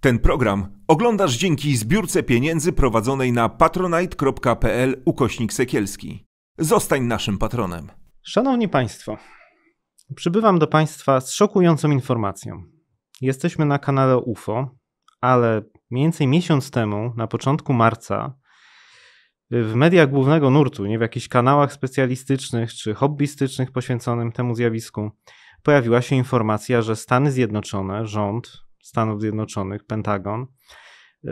Ten program oglądasz dzięki zbiórce pieniędzy prowadzonej na patronite.pl ukośnik sekielski. Zostań naszym patronem. Szanowni Państwo, przybywam do Państwa z szokującą informacją. Jesteśmy na kanale UFO, ale mniej więcej miesiąc temu, na początku marca, w mediach głównego nurtu, nie w jakichś kanałach specjalistycznych czy hobbystycznych poświęconym temu zjawisku, pojawiła się informacja, że Stany Zjednoczone, rząd Stanów Zjednoczonych, Pentagon, y,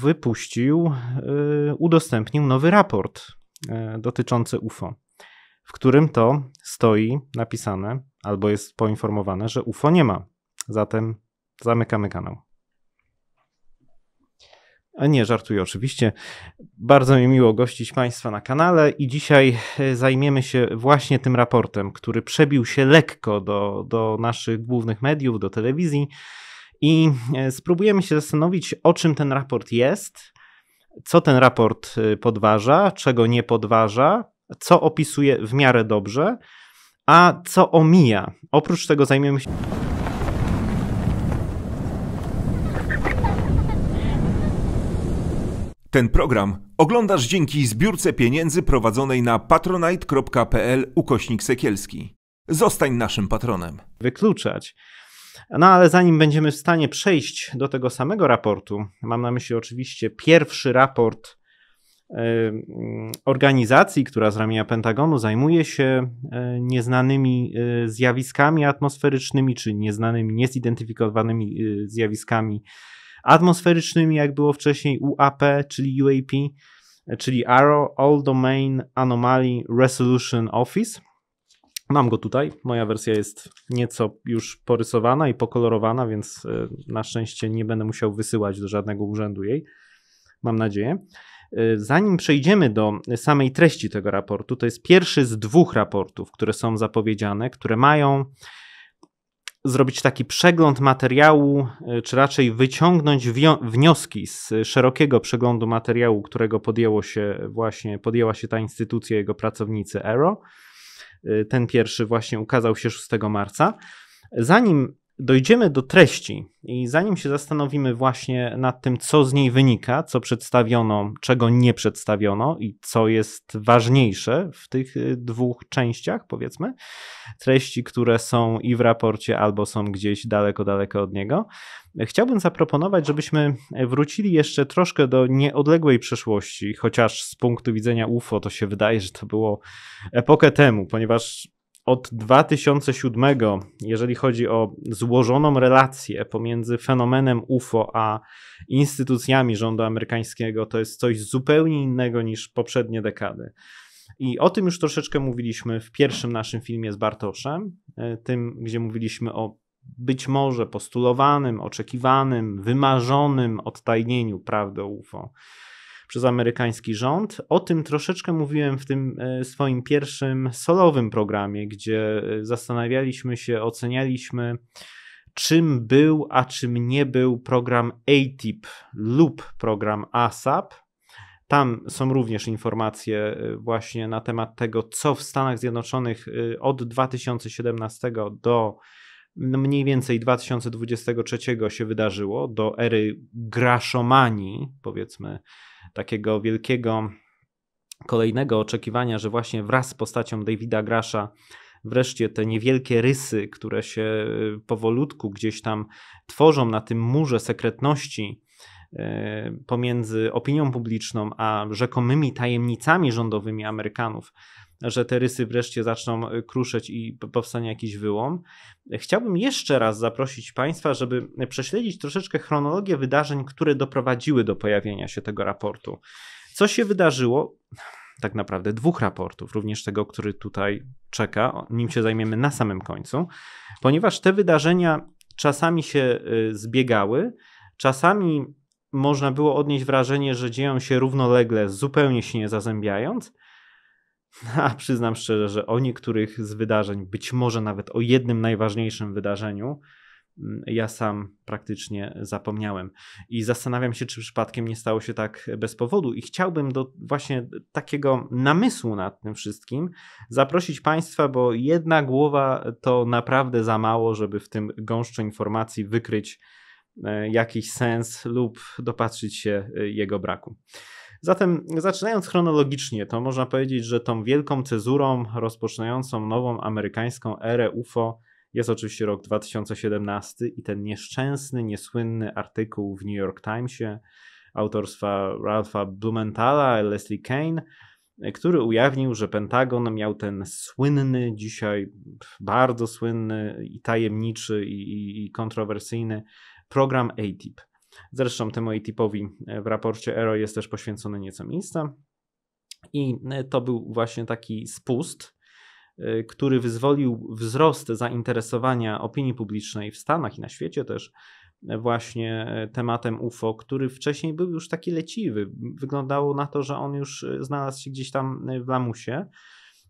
wypuścił, y, udostępnił nowy raport y, dotyczący UFO, w którym to stoi napisane albo jest poinformowane, że UFO nie ma. Zatem zamykamy kanał. A e, nie, żartuję oczywiście. Bardzo mi miło gościć Państwa na kanale i dzisiaj e, zajmiemy się właśnie tym raportem, który przebił się lekko do, do naszych głównych mediów, do telewizji. I e, spróbujemy się zastanowić, o czym ten raport jest, co ten raport y, podważa, czego nie podważa, co opisuje w miarę dobrze, a co omija. Oprócz tego zajmiemy się. Ten program oglądasz dzięki zbiórce pieniędzy prowadzonej na patronite.pl ukośnik sekielski. Zostań naszym patronem. Wykluczać. No ale zanim będziemy w stanie przejść do tego samego raportu, mam na myśli oczywiście pierwszy raport e, organizacji, która z ramienia Pentagonu zajmuje się e, nieznanymi e, zjawiskami atmosferycznymi, czy nieznanymi, niezidentyfikowanymi zjawiskami atmosferycznymi, jak było wcześniej UAP, czyli UAP, czyli Arrow All Domain Anomaly Resolution Office. Mam go tutaj. Moja wersja jest nieco już porysowana i pokolorowana, więc y, na szczęście nie będę musiał wysyłać do żadnego urzędu jej. Mam nadzieję. Y, zanim przejdziemy do samej treści tego raportu, to jest pierwszy z dwóch raportów, które są zapowiedziane, które mają zrobić taki przegląd materiału, y, czy raczej wyciągnąć wnioski z szerokiego przeglądu materiału, którego podjęło się właśnie, podjęła się ta instytucja, jego pracownicy ERO Y, ten pierwszy właśnie ukazał się 6 marca. Zanim dojdziemy do treści i zanim się zastanowimy właśnie nad tym, co z niej wynika, co przedstawiono, czego nie przedstawiono i co jest ważniejsze w tych y, dwóch częściach, powiedzmy, treści, które są i w raporcie, albo są gdzieś daleko, daleko od niego, chciałbym zaproponować, żebyśmy wrócili jeszcze troszkę do nieodległej przeszłości, chociaż z punktu widzenia UFO to się wydaje, że to było epokę temu, ponieważ od 2007, jeżeli chodzi o złożoną relację pomiędzy fenomenem UFO a instytucjami rządu amerykańskiego, to jest coś zupełnie innego niż poprzednie dekady. I o tym już troszeczkę mówiliśmy w pierwszym naszym filmie z Bartoszem, e, tym, gdzie mówiliśmy o być może postulowanym, oczekiwanym, wymarzonym odtajnieniu prawdy o UFO przez amerykański rząd. O tym troszeczkę mówiłem w tym e, swoim pierwszym solowym programie, gdzie e, zastanawialiśmy się, ocenialiśmy czym był, a czym nie był program ATIP lub program ASAP. Tam są również informacje e, właśnie na temat tego, co w Stanach Zjednoczonych od 2017 do no, mniej więcej 2023 się wydarzyło, do ery graszomanii, powiedzmy takiego wielkiego kolejnego oczekiwania, że właśnie wraz z postacią Davida Grasza wreszcie te niewielkie rysy, które się y, powolutku gdzieś tam tworzą na tym murze sekretności y, pomiędzy opinią publiczną a rzekomymi tajemnicami rządowymi Amerykanów, że te rysy wreszcie zaczną e, kruszeć i powstanie jakiś wyłom. Chciałbym jeszcze raz zaprosić Państwa, żeby prześledzić troszeczkę chronologię wydarzeń, które doprowadziły do pojawienia się tego raportu. Co się wydarzyło? tak naprawdę dwóch raportów, również tego, który tutaj czeka, nim się zajmiemy na samym końcu, ponieważ te wydarzenia czasami się e, zbiegały, czasami można było odnieść wrażenie, że dzieją się równolegle, zupełnie się nie zazębiając, A przyznam szczerze, że o niektórych z wydarzeń, być może nawet o jednym najważniejszym wydarzeniu, mm, ja sam praktycznie zapomniałem. I zastanawiam się, czy przypadkiem nie stało się tak bez powodu. I chciałbym do właśnie takiego namysłu nad tym wszystkim zaprosić Państwa, bo jedna głowa to naprawdę za mało, żeby w tym gąszczu informacji wykryć e, jakiś sens lub dopatrzyć się e, jego braku. Zatem zaczynając chronologicznie, to można powiedzieć, że tą wielką cezurą rozpoczynającą nową amerykańską erę UFO jest oczywiście rok 2017 i ten nieszczęsny, niesłynny artykuł w New York Timesie autorstwa Ralpha Blumenthala, Leslie Kane, który ujawnił, że Pentagon miał ten słynny, dzisiaj bardzo słynny i tajemniczy i, i, i kontrowersyjny program ATIP. Zresztą temu ATIP-owi e, w raporcie ERO jest też poświęcone nieco miejsca. I e, to był właśnie taki spust, e, który wyzwolił wzrost zainteresowania opinii publicznej w Stanach i na świecie też właśnie tematem UFO, który wcześniej był już taki leciwy. Wyglądało na to, że on już znalazł się gdzieś tam w lamusie.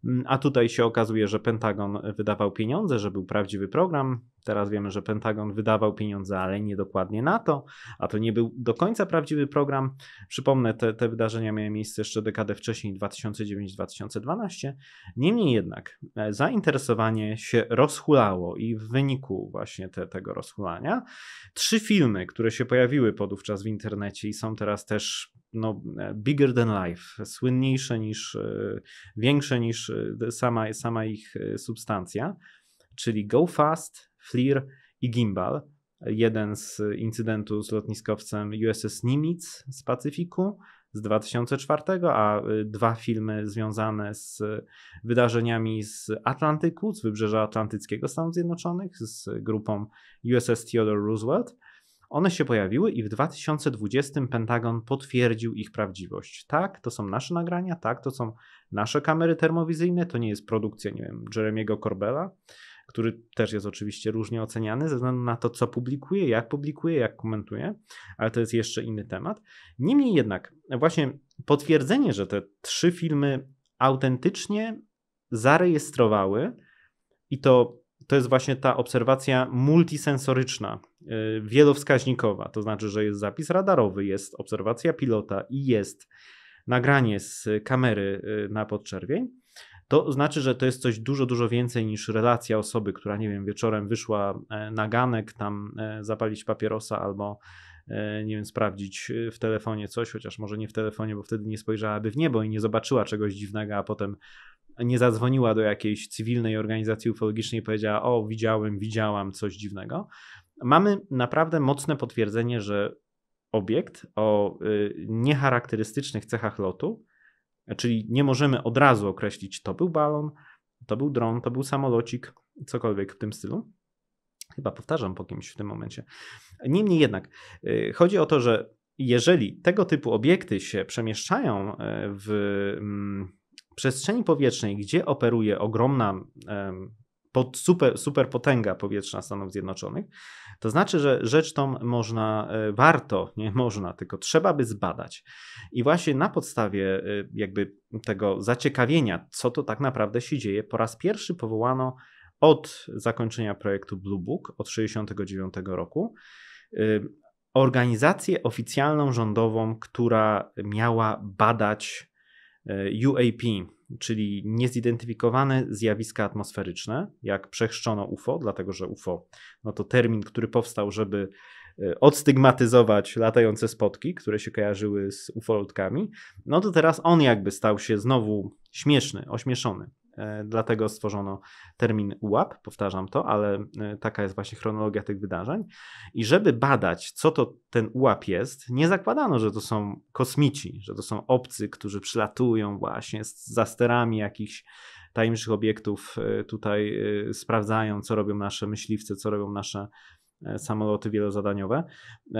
Mm, a tutaj się okazuje, że Pentagon wydawał pieniądze, że był prawdziwy program, Teraz wiemy, że Pentagon wydawał pieniądze, ale nie dokładnie na to, a to nie był do końca prawdziwy program. Przypomnę, te, te wydarzenia miały miejsce jeszcze dekadę wcześniej, 2009-2012. Niemniej jednak e, zainteresowanie się rozhulało i w wyniku właśnie te, tego rozhulania trzy filmy, które się pojawiły podówczas w internecie i są teraz też no, e, bigger than life, słynniejsze niż, e, większe niż sama, sama ich substancja, czyli Go Fast, FLIR i Gimbal. Jeden z incydentu z lotniskowcem USS Nimitz z Pacyfiku z 2004, a y, dwa filmy związane z wydarzeniami z Atlantyku, z wybrzeża atlantyckiego Stanów Zjednoczonych, z grupą USS Theodore Roosevelt. One się pojawiły i w 2020 Pentagon potwierdził ich prawdziwość. Tak, to są nasze nagrania, tak, to są nasze kamery termowizyjne, to nie jest produkcja, nie wiem, Jeremiego Corbella który też jest oczywiście różnie oceniany ze względu na to, co publikuje, jak publikuje, jak komentuje, ale to jest jeszcze inny temat. Niemniej jednak, właśnie potwierdzenie, że te trzy filmy autentycznie zarejestrowały i to to jest właśnie ta obserwacja multisensoryczna, yy, wielowskaźnikowa. To znaczy, że jest zapis radarowy, jest obserwacja pilota i jest nagranie z kamery y, na podczerwień to znaczy, że to jest coś dużo, dużo więcej niż relacja osoby, która, nie wiem, wieczorem wyszła e, na ganek, tam e, zapalić papierosa albo e, nie wiem, sprawdzić w telefonie coś, chociaż może nie w telefonie, bo wtedy nie spojrzałaby w niebo i nie zobaczyła czegoś dziwnego, a potem nie zadzwoniła do jakiejś cywilnej organizacji ufologicznej i powiedziała: O, widziałem, widziałam coś dziwnego. Mamy naprawdę mocne potwierdzenie, że obiekt o niecharakterystycznych cechach lotu E, czyli nie możemy od razu określić, to był balon, to był dron, to był samolocik, cokolwiek w tym stylu. Chyba powtarzam po kimś w tym momencie. Niemniej jednak, y, chodzi o to, że jeżeli tego typu obiekty się przemieszczają e, w mm, przestrzeni powietrznej, gdzie operuje ogromna pod super, super potęga powietrzna Stanów Zjednoczonych. To znaczy, że rzecz tą można, e, warto, nie można, tylko trzeba by zbadać. I właśnie na podstawie e, jakby tego zaciekawienia, co to tak naprawdę się dzieje, po raz pierwszy powołano od zakończenia projektu Blue Book od 1969 roku e, organizację oficjalną rządową, która miała badać UAP, czyli niezidentyfikowane zjawiska atmosferyczne, jak przechrzczono UFO, dlatego że UFO no to termin, który powstał, żeby e, odstygmatyzować latające spotki, które się kojarzyły z ufolutkami, no to teraz on jakby stał się znowu śmieszny, ośmieszony. E, dlatego stworzono termin UAP, powtarzam to, ale e, taka jest właśnie chronologia tych wydarzeń. I żeby badać, co to ten UAP jest, nie zakładano, że to są kosmici, że to są obcy, którzy przylatują właśnie za sterami jakichś tajemniczych obiektów, e, tutaj sprawdzają, co robią nasze myśliwce, co robią nasze samoloty wielozadaniowe.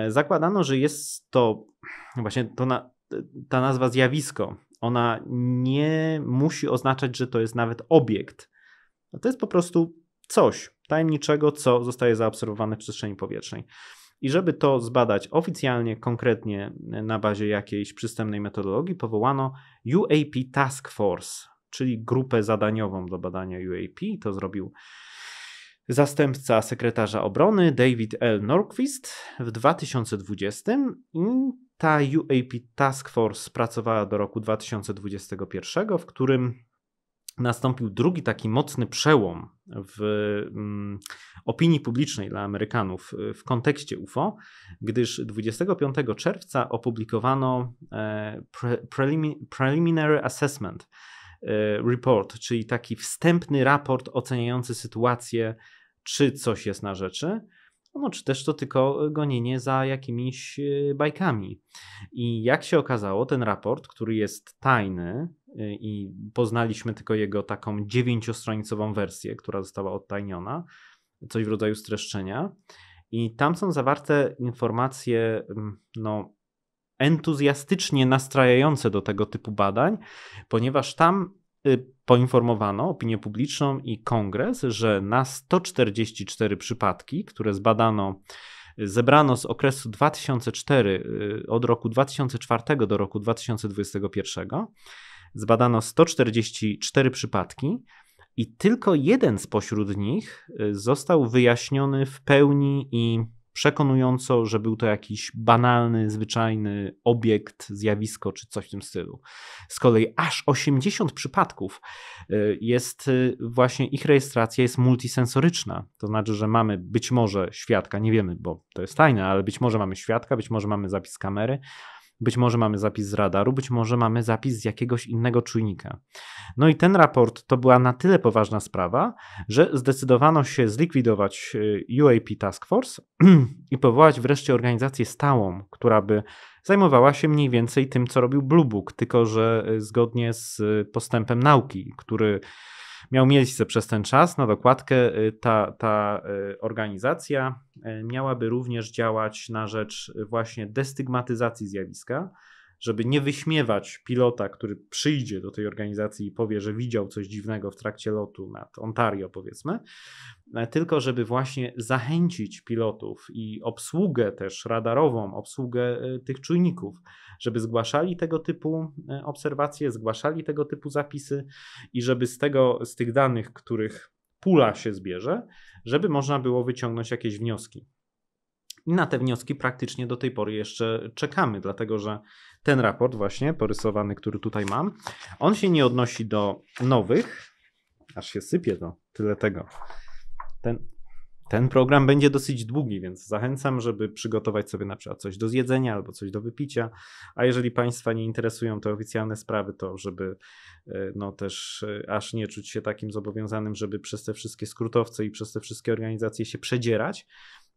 Zakładano, że jest to właśnie to na, ta nazwa zjawisko ona nie musi oznaczać, że to jest nawet obiekt. No to jest po prostu coś tajemniczego, co zostaje zaobserwowane w przestrzeni powietrznej. I żeby to zbadać oficjalnie, konkretnie e, na bazie jakiejś przystępnej metodologii, powołano UAP Task Force, czyli grupę zadaniową do badania UAP. To zrobił zastępca sekretarza obrony David L. Norquist w 2020. I ta UAP Task Force pracowała do roku 2021, w którym nastąpił drugi taki mocny przełom w mm, opinii publicznej dla Amerykanów y, w kontekście UFO, gdyż 25 czerwca opublikowano e, pre, Preliminary Assessment e, Report, czyli taki wstępny raport oceniający sytuację, czy coś jest na rzeczy no czy też to tylko e, gonienie za jakimiś e, bajkami. I jak się okazało, ten raport, który jest tajny e, i poznaliśmy tylko jego taką dziewięciostronicową wersję, która została odtajniona, coś w rodzaju streszczenia. I tam są zawarte informacje, mm, no entuzjastycznie nastrajające do tego typu badań, ponieważ tam Y, poinformowano opinię publiczną i kongres, że na 144 przypadki, które zbadano, y, zebrano z okresu 2004 y, od roku 2004 do roku 2021, zbadano 144 przypadki i tylko jeden spośród nich został wyjaśniony w pełni i przekonująco, że był to jakiś banalny, zwyczajny obiekt, zjawisko czy coś w tym stylu. Z kolei aż 80 przypadków y, jest y, właśnie ich rejestracja jest multisensoryczna. To znaczy, że mamy być może świadka, nie wiemy, bo to jest tajne, ale być może mamy świadka, być może mamy zapis kamery, być może mamy zapis z radaru, być może mamy zapis z jakiegoś innego czujnika. No i ten raport to była na tyle poważna sprawa, że zdecydowano się zlikwidować e, UAP Task Force i powołać wreszcie organizację stałą, która by zajmowała się mniej więcej tym, co robił Blue Book, tylko że e, zgodnie z e, postępem nauki, który miał miejsce przez ten czas. Na dokładkę y, ta, ta y, organizacja y, miałaby również działać na rzecz właśnie destygmatyzacji zjawiska, żeby nie wyśmiewać pilota, który przyjdzie do tej organizacji i powie, że widział coś dziwnego w trakcie lotu nad Ontario, powiedzmy, e, tylko żeby właśnie zachęcić pilotów i obsługę też radarową, obsługę e, tych czujników, żeby zgłaszali tego typu e, obserwacje, zgłaszali tego typu zapisy i żeby z tego, z tych danych, których pula się zbierze, żeby można było wyciągnąć jakieś wnioski. I na te wnioski praktycznie do tej pory jeszcze czekamy, dlatego że ten raport właśnie porysowany, który tutaj mam, on się nie odnosi do nowych, aż się sypie to, tyle tego. Ten, ten program będzie dosyć długi, więc zachęcam, żeby przygotować sobie na przykład coś do zjedzenia albo coś do wypicia. A jeżeli Państwa nie interesują te oficjalne sprawy, to żeby e, no też e, aż nie czuć się takim zobowiązanym, żeby przez te wszystkie skrótowce i przez te wszystkie organizacje się przedzierać,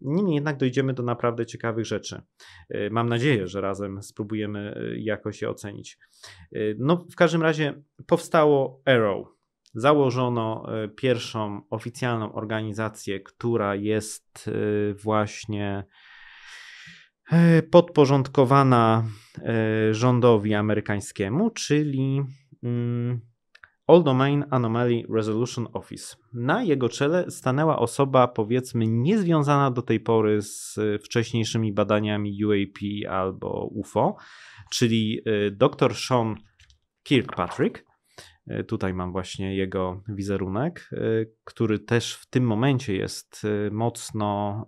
Niemniej jednak dojdziemy do naprawdę ciekawych rzeczy. E, mam nadzieję, że razem spróbujemy e, jakoś je ocenić. E, no, w każdym razie powstało Arrow. Założono pierwszą oficjalną organizację, która jest właśnie podporządkowana rządowi amerykańskiemu, czyli mm, All Domain Anomaly Resolution Office. Na jego czele stanęła osoba, powiedzmy, niezwiązana do tej pory z e, wcześniejszymi badaniami UAP albo UFO, czyli e, dr Sean Kirkpatrick. E, tutaj mam właśnie jego wizerunek, który też w tym momencie jest mocno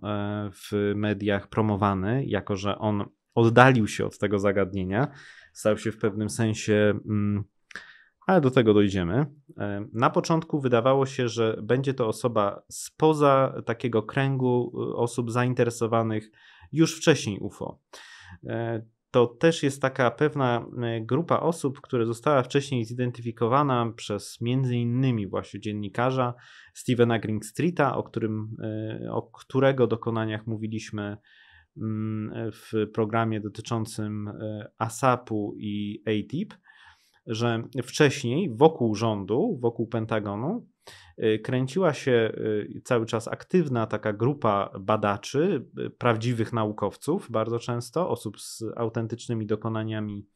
w mediach promowany, jako że on oddalił się od tego zagadnienia, stał się w pewnym sensie. Mm, ale do tego dojdziemy. E, na początku wydawało się, że będzie to osoba spoza takiego kręgu e, osób zainteresowanych już wcześniej UFO. E, to też jest taka pewna grupa osób, która została wcześniej zidentyfikowana przez między innymi właśnie dziennikarza Stevena Greenstreeta, o, którym, o którego dokonaniach mówiliśmy mm, w programie dotyczącym ASAP-u i ATIP że wcześniej wokół rządu, wokół Pentagonu y, kręciła się y, cały czas aktywna taka grupa badaczy, y, prawdziwych naukowców, bardzo często osób z autentycznymi dokonaniami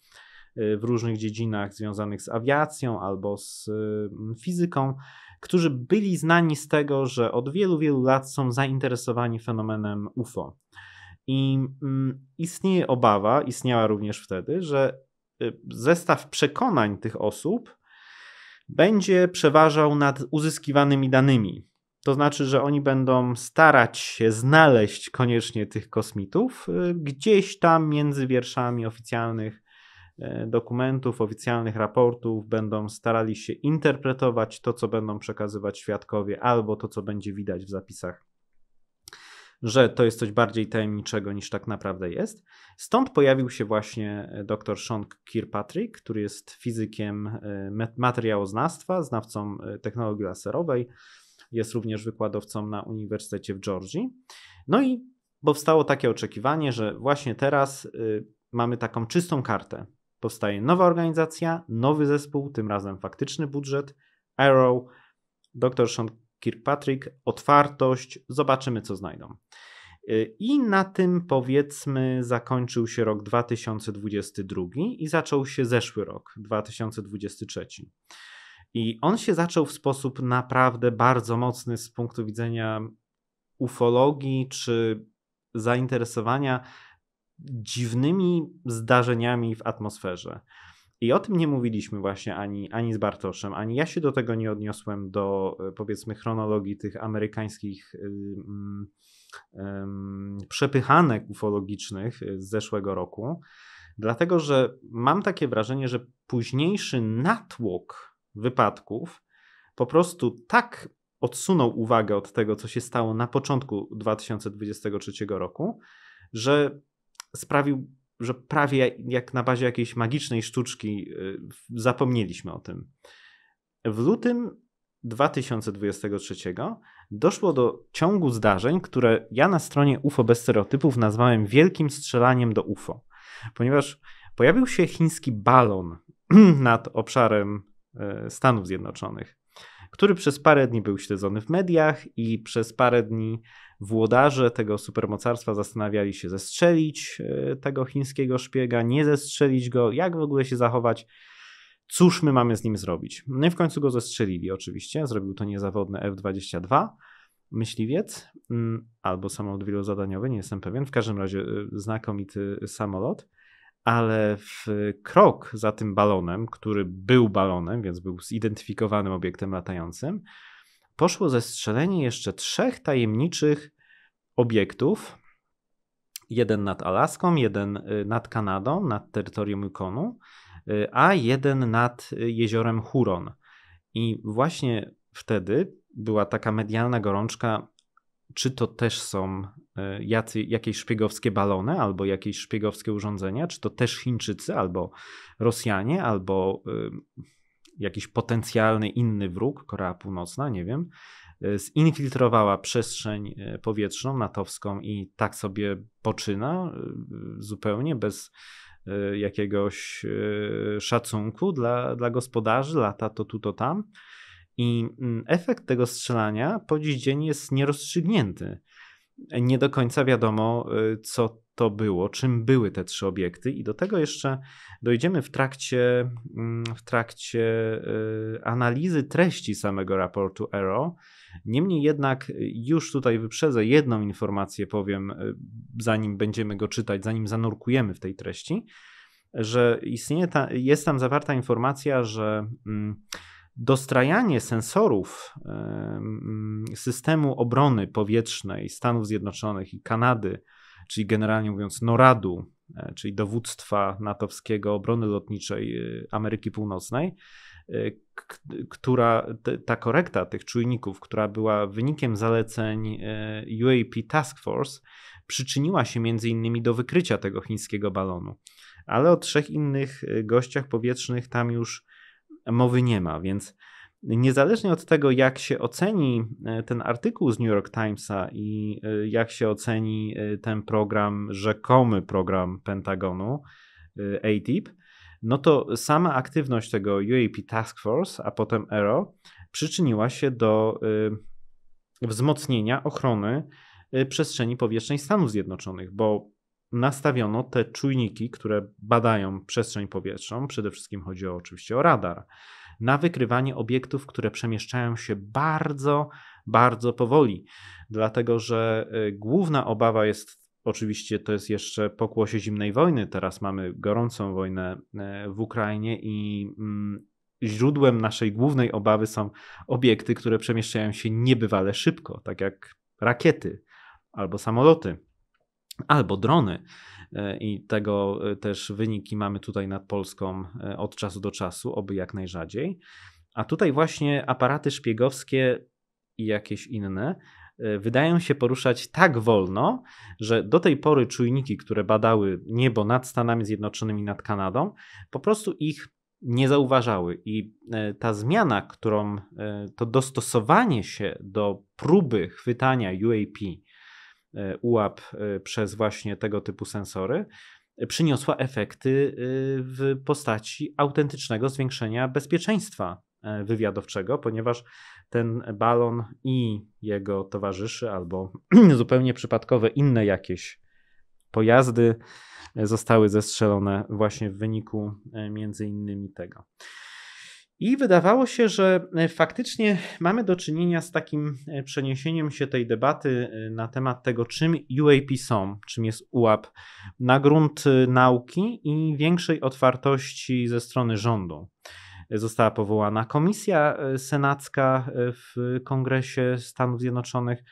w różnych dziedzinach związanych z awiacją albo z fizyką, którzy byli znani z tego, że od wielu, wielu lat są zainteresowani fenomenem UFO. I mm, istnieje obawa, istniała również wtedy, że Y, zestaw przekonań tych osób będzie przeważał nad uzyskiwanymi danymi. To znaczy, że oni będą starać się znaleźć koniecznie tych kosmitów y, gdzieś tam między wierszami oficjalnych y, dokumentów, oficjalnych raportów, będą starali się interpretować to, co będą przekazywać świadkowie, albo to, co będzie widać w zapisach że to jest coś bardziej tajemniczego niż tak naprawdę jest. Stąd pojawił się właśnie e, dr Sean Kirkpatrick, który jest fizykiem e, materiałoznawstwa, znawcą e, technologii laserowej, jest również wykładowcą na Uniwersytecie w Georgii. No i powstało takie oczekiwanie, że właśnie teraz mamy taką czystą kartę. Powstaje nowa organizacja, nowy zespół, tym razem faktyczny budżet, Arrow. Dr Sean Kirkpatrick, otwartość, zobaczymy co znajdą. Y, I na tym powiedzmy zakończył się rok 2022 i zaczął się zeszły rok 2023. I on się zaczął w sposób naprawdę bardzo mocny z punktu widzenia ufologii czy zainteresowania dziwnymi zdarzeniami w atmosferze. I o tym nie mówiliśmy właśnie ani, ani z Bartoszem, ani ja się do tego nie odniosłem do e, powiedzmy chronologii tych amerykańskich um, um, przepychanek ufologicznych e, z zeszłego roku, dlatego że mam takie wrażenie, że późniejszy natłok wypadków po prostu tak odsunął uwagę od tego, co się stało na początku 2023 roku, że sprawił że prawie jak na bazie jakiejś magicznej sztuczki y, zapomnieliśmy o tym. W lutym 2023 doszło do ciągu zdarzeń, które ja na stronie UFO bez stereotypów nazwałem wielkim strzelaniem do UFO, ponieważ pojawił się chiński balon nad obszarem y, Stanów Zjednoczonych który przez parę dni był śledzony w mediach i przez parę dni włodarze tego supermocarstwa zastanawiali się zestrzelić e, tego chińskiego szpiega, nie zestrzelić go, jak w ogóle się zachować, cóż my mamy z nim zrobić. No i w końcu go zestrzelili oczywiście, zrobił to niezawodny F-22 myśliwiec mm, albo samolot wielozadaniowy, nie jestem pewien, w każdym razie e, znakomity samolot ale w krok za tym balonem, który był balonem, więc był zidentyfikowanym obiektem latającym, poszło zestrzelenie jeszcze trzech tajemniczych obiektów. Jeden nad Alaską, jeden y, nad Kanadą, nad terytorium Yukonu, y, a jeden nad y, jeziorem Huron. I właśnie wtedy była taka medialna gorączka czy to też są e, jacy, jakieś szpiegowskie balony albo jakieś szpiegowskie urządzenia, czy to też Chińczycy albo Rosjanie, albo e, jakiś potencjalny inny wróg, Korea Północna, nie wiem, e, zinfiltrowała przestrzeń powietrzną natowską i tak sobie poczyna zupełnie bez jakiegoś szacunku dla, dla gospodarzy, lata to tu, to tam. I mm, efekt tego strzelania po dziś dzień jest nierozstrzygnięty. Nie do końca wiadomo, y, co to było, czym były te trzy obiekty, i do tego jeszcze dojdziemy w trakcie, mm, w trakcie y, analizy treści samego raportu ERO. Niemniej jednak, y, już tutaj wyprzedzę jedną informację, powiem, zanim będziemy go czytać, zanim zanurkujemy w tej treści, że istnieje ta, jest tam zawarta informacja, że. Mm, dostrajanie sensorów systemu obrony powietrznej Stanów Zjednoczonych i Kanady, czyli generalnie mówiąc NORAD-u, e, czyli dowództwa natowskiego obrony lotniczej y, Ameryki Północnej, e, która ta korekta tych czujników, która była wynikiem zaleceń e, UAP Task Force, przyczyniła się między innymi do wykrycia tego chińskiego balonu. Ale o trzech innych gościach powietrznych tam już mowy nie ma, więc niezależnie od tego, jak się oceni e, ten artykuł z New York Timesa i e, jak się oceni e, ten program, rzekomy program Pentagonu, ATIP, no to sama aktywność tego UAP Task Force, a potem ERO, przyczyniła się do wzmocnienia ochrony przestrzeni powietrznej Stanów Zjednoczonych, bo nastawiono te czujniki, które badają przestrzeń powietrzną, przede wszystkim chodzi o, oczywiście o radar, na wykrywanie obiektów, które przemieszczają się bardzo, bardzo powoli. Dlatego, że y, główna obawa jest Oczywiście to jest jeszcze pokłosie zimnej wojny. Teraz mamy gorącą wojnę y, w Ukrainie i mm, źródłem naszej głównej obawy są obiekty, które przemieszczają się niebywale szybko, tak jak rakiety albo samoloty albo drony. E, I tego e, też wyniki mamy tutaj nad Polską e, od czasu do czasu, oby jak najrzadziej. A tutaj właśnie aparaty szpiegowskie i jakieś inne wydają się poruszać tak wolno, że do tej pory czujniki, które badały niebo nad Stanami Zjednoczonymi, nad Kanadą, po prostu ich nie zauważały. I ta zmiana, którą to dostosowanie się do próby chwytania UAP E, ułap e, przez właśnie tego typu sensory, e, przyniosła efekty w postaci autentycznego zwiększenia bezpieczeństwa wywiadowczego, ponieważ ten balon i jego towarzyszy, albo zupełnie przypadkowe inne jakieś pojazdy zostały zestrzelone właśnie w wyniku między innymi tego. I wydawało się, że e, faktycznie mamy do czynienia z takim e, przeniesieniem się tej debaty e, na temat tego, czym UAP są, czym jest UAP, na grunt nauki i większej otwartości ze strony rządu. Została powołana komisja senacka w Kongresie Stanów Zjednoczonych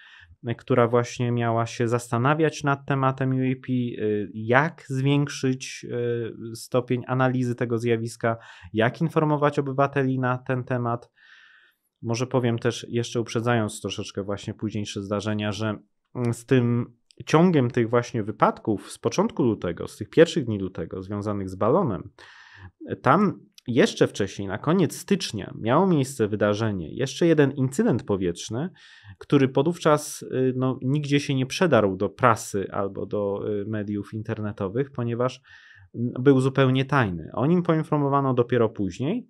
Y, która właśnie miała się zastanawiać nad tematem UAP, y, jak zwiększyć y, stopień analizy tego zjawiska, jak informować obywateli na ten temat. Może powiem też, jeszcze uprzedzając troszeczkę właśnie późniejsze zdarzenia, że mm, z tym ciągiem tych właśnie wypadków z początku lutego, z tych pierwszych dni lutego, związanych z balonem, tam jeszcze wcześniej, na koniec stycznia, miało miejsce wydarzenie, jeszcze jeden incydent powietrzny, który podówczas y, no, nigdzie się nie przedarł do prasy albo do y, mediów internetowych, ponieważ był zupełnie tajny. O nim poinformowano dopiero później,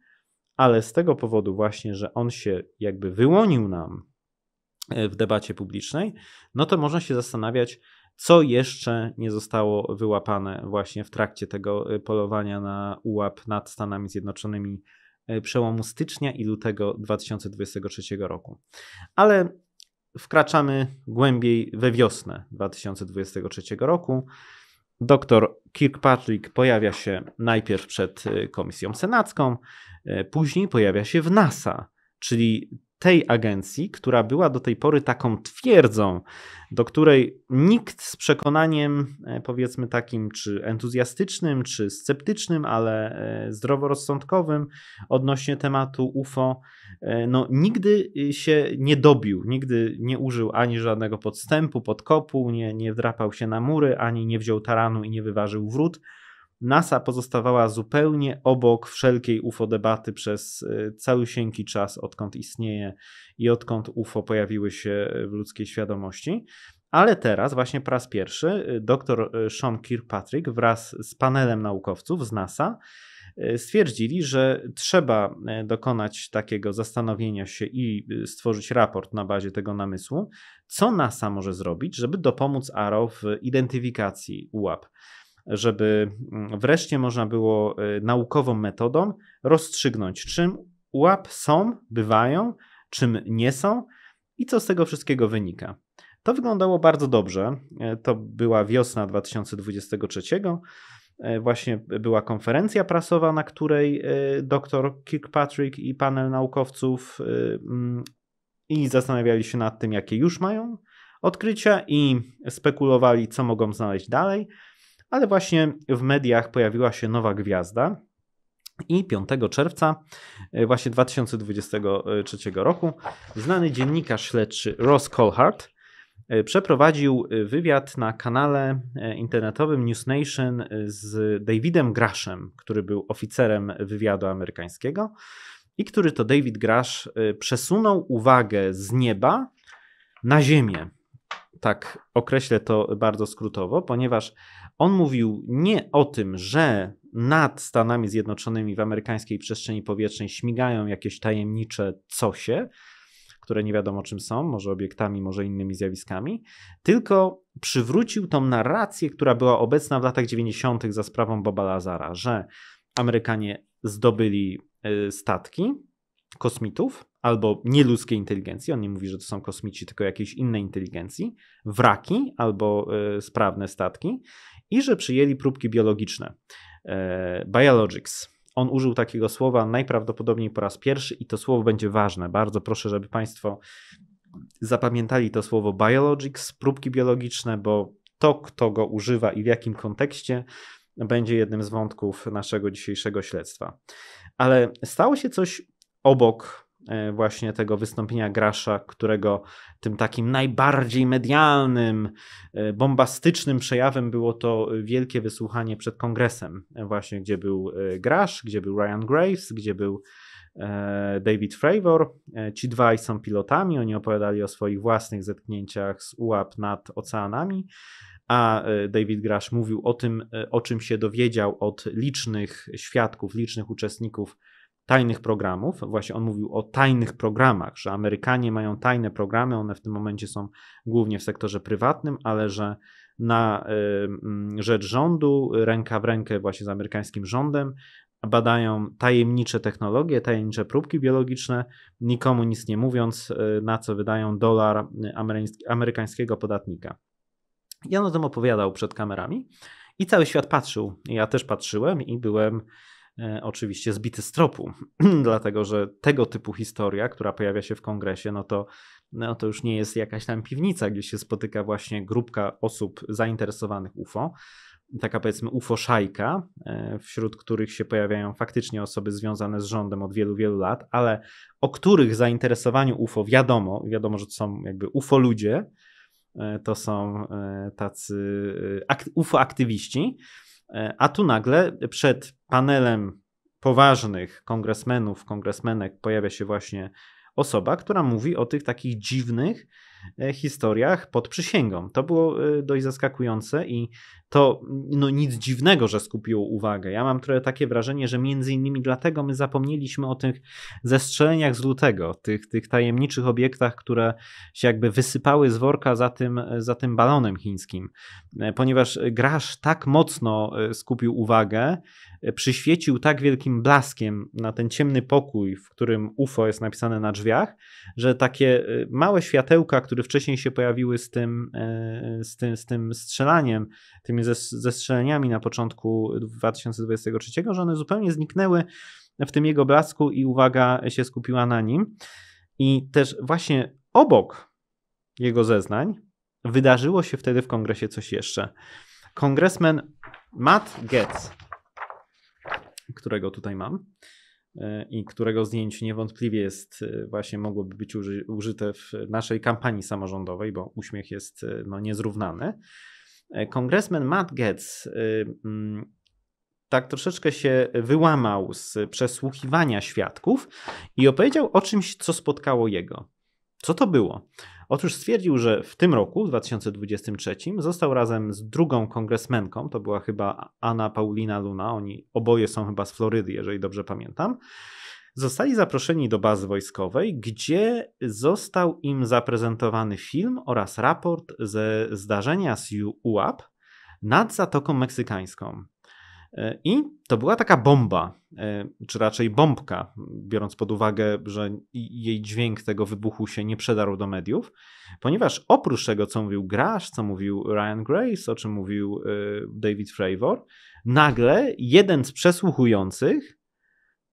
ale z tego powodu właśnie, że on się jakby wyłonił nam y, w debacie publicznej, no to można się zastanawiać, co jeszcze nie zostało wyłapane właśnie w trakcie tego y, polowania na ułap nad Stanami Zjednoczonymi y, przełomu stycznia i lutego 2023 roku. Ale wkraczamy głębiej we wiosnę 2023 roku. Doktor Kirkpatrick pojawia się najpierw przed y, Komisją Senacką, później pojawia się w NASA, czyli tej agencji, która była do tej pory taką twierdzą, do której nikt z przekonaniem, e, powiedzmy takim, czy entuzjastycznym, czy sceptycznym, ale e, zdroworozsądkowym odnośnie tematu UFO, e, no nigdy y, się nie dobił, nigdy nie użył ani żadnego podstępu, podkopu, nie, nie wdrapał się na mury, ani nie wziął taranu i nie wyważył wrót NASA pozostawała zupełnie obok wszelkiej UFO debaty przez y, całusieńki czas, odkąd istnieje i odkąd UFO pojawiły się w ludzkiej świadomości. Ale teraz, właśnie po raz pierwszy, y, dr y, Sean Kirkpatrick wraz z panelem naukowców z NASA stwierdzili, że trzeba dokonać takiego zastanowienia się i stworzyć raport na bazie tego namysłu, co NASA może zrobić, żeby dopomóc ARO w identyfikacji UAP żeby mm, wreszcie można było y, naukową metodą rozstrzygnąć, czym ułap są, bywają, czym nie są i co z tego wszystkiego wynika. To wyglądało bardzo dobrze. E, to była wiosna 2023. E, właśnie była konferencja prasowa, na której e, dr Kirkpatrick i panel naukowców mm, i zastanawiali się nad tym, jakie już mają odkrycia i spekulowali, co mogą znaleźć dalej ale właśnie w mediach pojawiła się nowa gwiazda. I 5 czerwca e, właśnie 2023 roku znany dziennikarz śledczy Ross Colhart e, przeprowadził e, wywiad na kanale internetowym News Nation z Davidem Grashem, który był oficerem wywiadu amerykańskiego i który to David Grash przesunął uwagę z nieba na ziemię. Tak określę to bardzo skrótowo, ponieważ on mówił nie o tym, że nad Stanami Zjednoczonymi w amerykańskiej przestrzeni powietrznej śmigają jakieś tajemnicze cosie, które nie wiadomo czym są, może obiektami, może innymi zjawiskami, tylko przywrócił tą narrację, która była obecna w latach 90. za sprawą Boba Lazara, że Amerykanie zdobyli e, statki kosmitów albo nieludzkiej inteligencji, on nie mówi, że to są kosmici, tylko jakiejś innej inteligencji, wraki albo e, sprawne statki i że przyjęli próbki biologiczne. E, biologics. On użył takiego słowa najprawdopodobniej po raz pierwszy i to słowo będzie ważne. Bardzo proszę, żeby Państwo zapamiętali to słowo biologics, próbki biologiczne, bo to, kto go używa i w jakim kontekście, będzie jednym z wątków naszego dzisiejszego śledztwa. Ale stało się coś obok E, właśnie tego wystąpienia Grasza, którego tym takim najbardziej medialnym, e, bombastycznym przejawem było to wielkie wysłuchanie przed kongresem, e, właśnie gdzie był Grasz, gdzie był Ryan Graves, gdzie był David Fravor. Ci dwaj są pilotami, oni opowiadali o swoich własnych zetknięciach z ułap nad oceanami, a David Grasz mówił o tym, o czym się dowiedział od licznych świadków, licznych uczestników tajnych programów. Właśnie on mówił o tajnych programach, że Amerykanie mają tajne programy, one w tym momencie są głównie w sektorze prywatnym, ale że na y, rzecz rządu, ręka w rękę właśnie z amerykańskim rządem, badają tajemnicze technologie, tajemnicze próbki biologiczne, nikomu nic nie mówiąc, y, na co wydają dolar amerykańskiego podatnika. Ja o tym opowiadał przed kamerami i cały świat patrzył. Ja też patrzyłem i byłem E, oczywiście zbity z tropu, dlatego że tego typu historia, która pojawia się w kongresie, no to, no to już nie jest jakaś tam piwnica, gdzie się spotyka właśnie grupka osób zainteresowanych UFO, taka powiedzmy UFO-szajka, e, wśród których się pojawiają faktycznie osoby związane z rządem od wielu, wielu lat, ale o których zainteresowaniu UFO wiadomo, wiadomo, że to są jakby UFO-ludzie, e, to są tacy UFO-aktywiści, E, a tu nagle przed panelem poważnych kongresmenów, kongresmenek pojawia się właśnie osoba, która mówi o tych takich dziwnych e, historiach pod przysięgą. To było e, dość zaskakujące i to no nic dziwnego, że skupiło uwagę. Ja mam trochę takie wrażenie, że między innymi dlatego my zapomnieliśmy o tych zestrzeleniach z lutego, tych, tych tajemniczych obiektach, które się jakby wysypały z worka za tym, za tym balonem chińskim, ponieważ graż tak mocno e, skupił uwagę, e, przyświecił tak wielkim blaskiem na ten ciemny pokój, w którym UFO jest napisane na drzwiach, że takie e, małe światełka, które wcześniej się pojawiły z tym, z tym, z tym strzelaniem, tym tymi zestrzeleniami na początku 2023, że one zupełnie zniknęły w tym jego blasku i uwaga się skupiła na nim. I też właśnie obok jego zeznań wydarzyło się wtedy w kongresie coś jeszcze. Kongresmen Matt Getz, którego tutaj mam e, i którego zdjęcie niewątpliwie jest e, właśnie mogłoby być użyte w naszej kampanii samorządowej, bo uśmiech jest e, no, niezrównany. E, Kongresmen Matt Getz y, mm, tak troszeczkę się wyłamał z przesłuchiwania świadków i opowiedział o czymś, co spotkało jego. Co to było? Otóż stwierdził, że w tym roku, 2023, został razem z drugą kongresmenką, to była chyba Anna Paulina Luna, oni oboje są chyba z Florydy, jeżeli dobrze pamiętam, zostali zaproszeni do bazy wojskowej, gdzie został im zaprezentowany film oraz raport ze zdarzenia z UAP nad Zatoką Meksykańską. E, I to była taka bomba, e, czy raczej bombka, biorąc pod uwagę, że jej dźwięk tego wybuchu się nie przedarł do mediów, ponieważ oprócz tego, co mówił Grasz, co mówił Ryan Grace, o czym mówił e, David Fravor, nagle jeden z przesłuchujących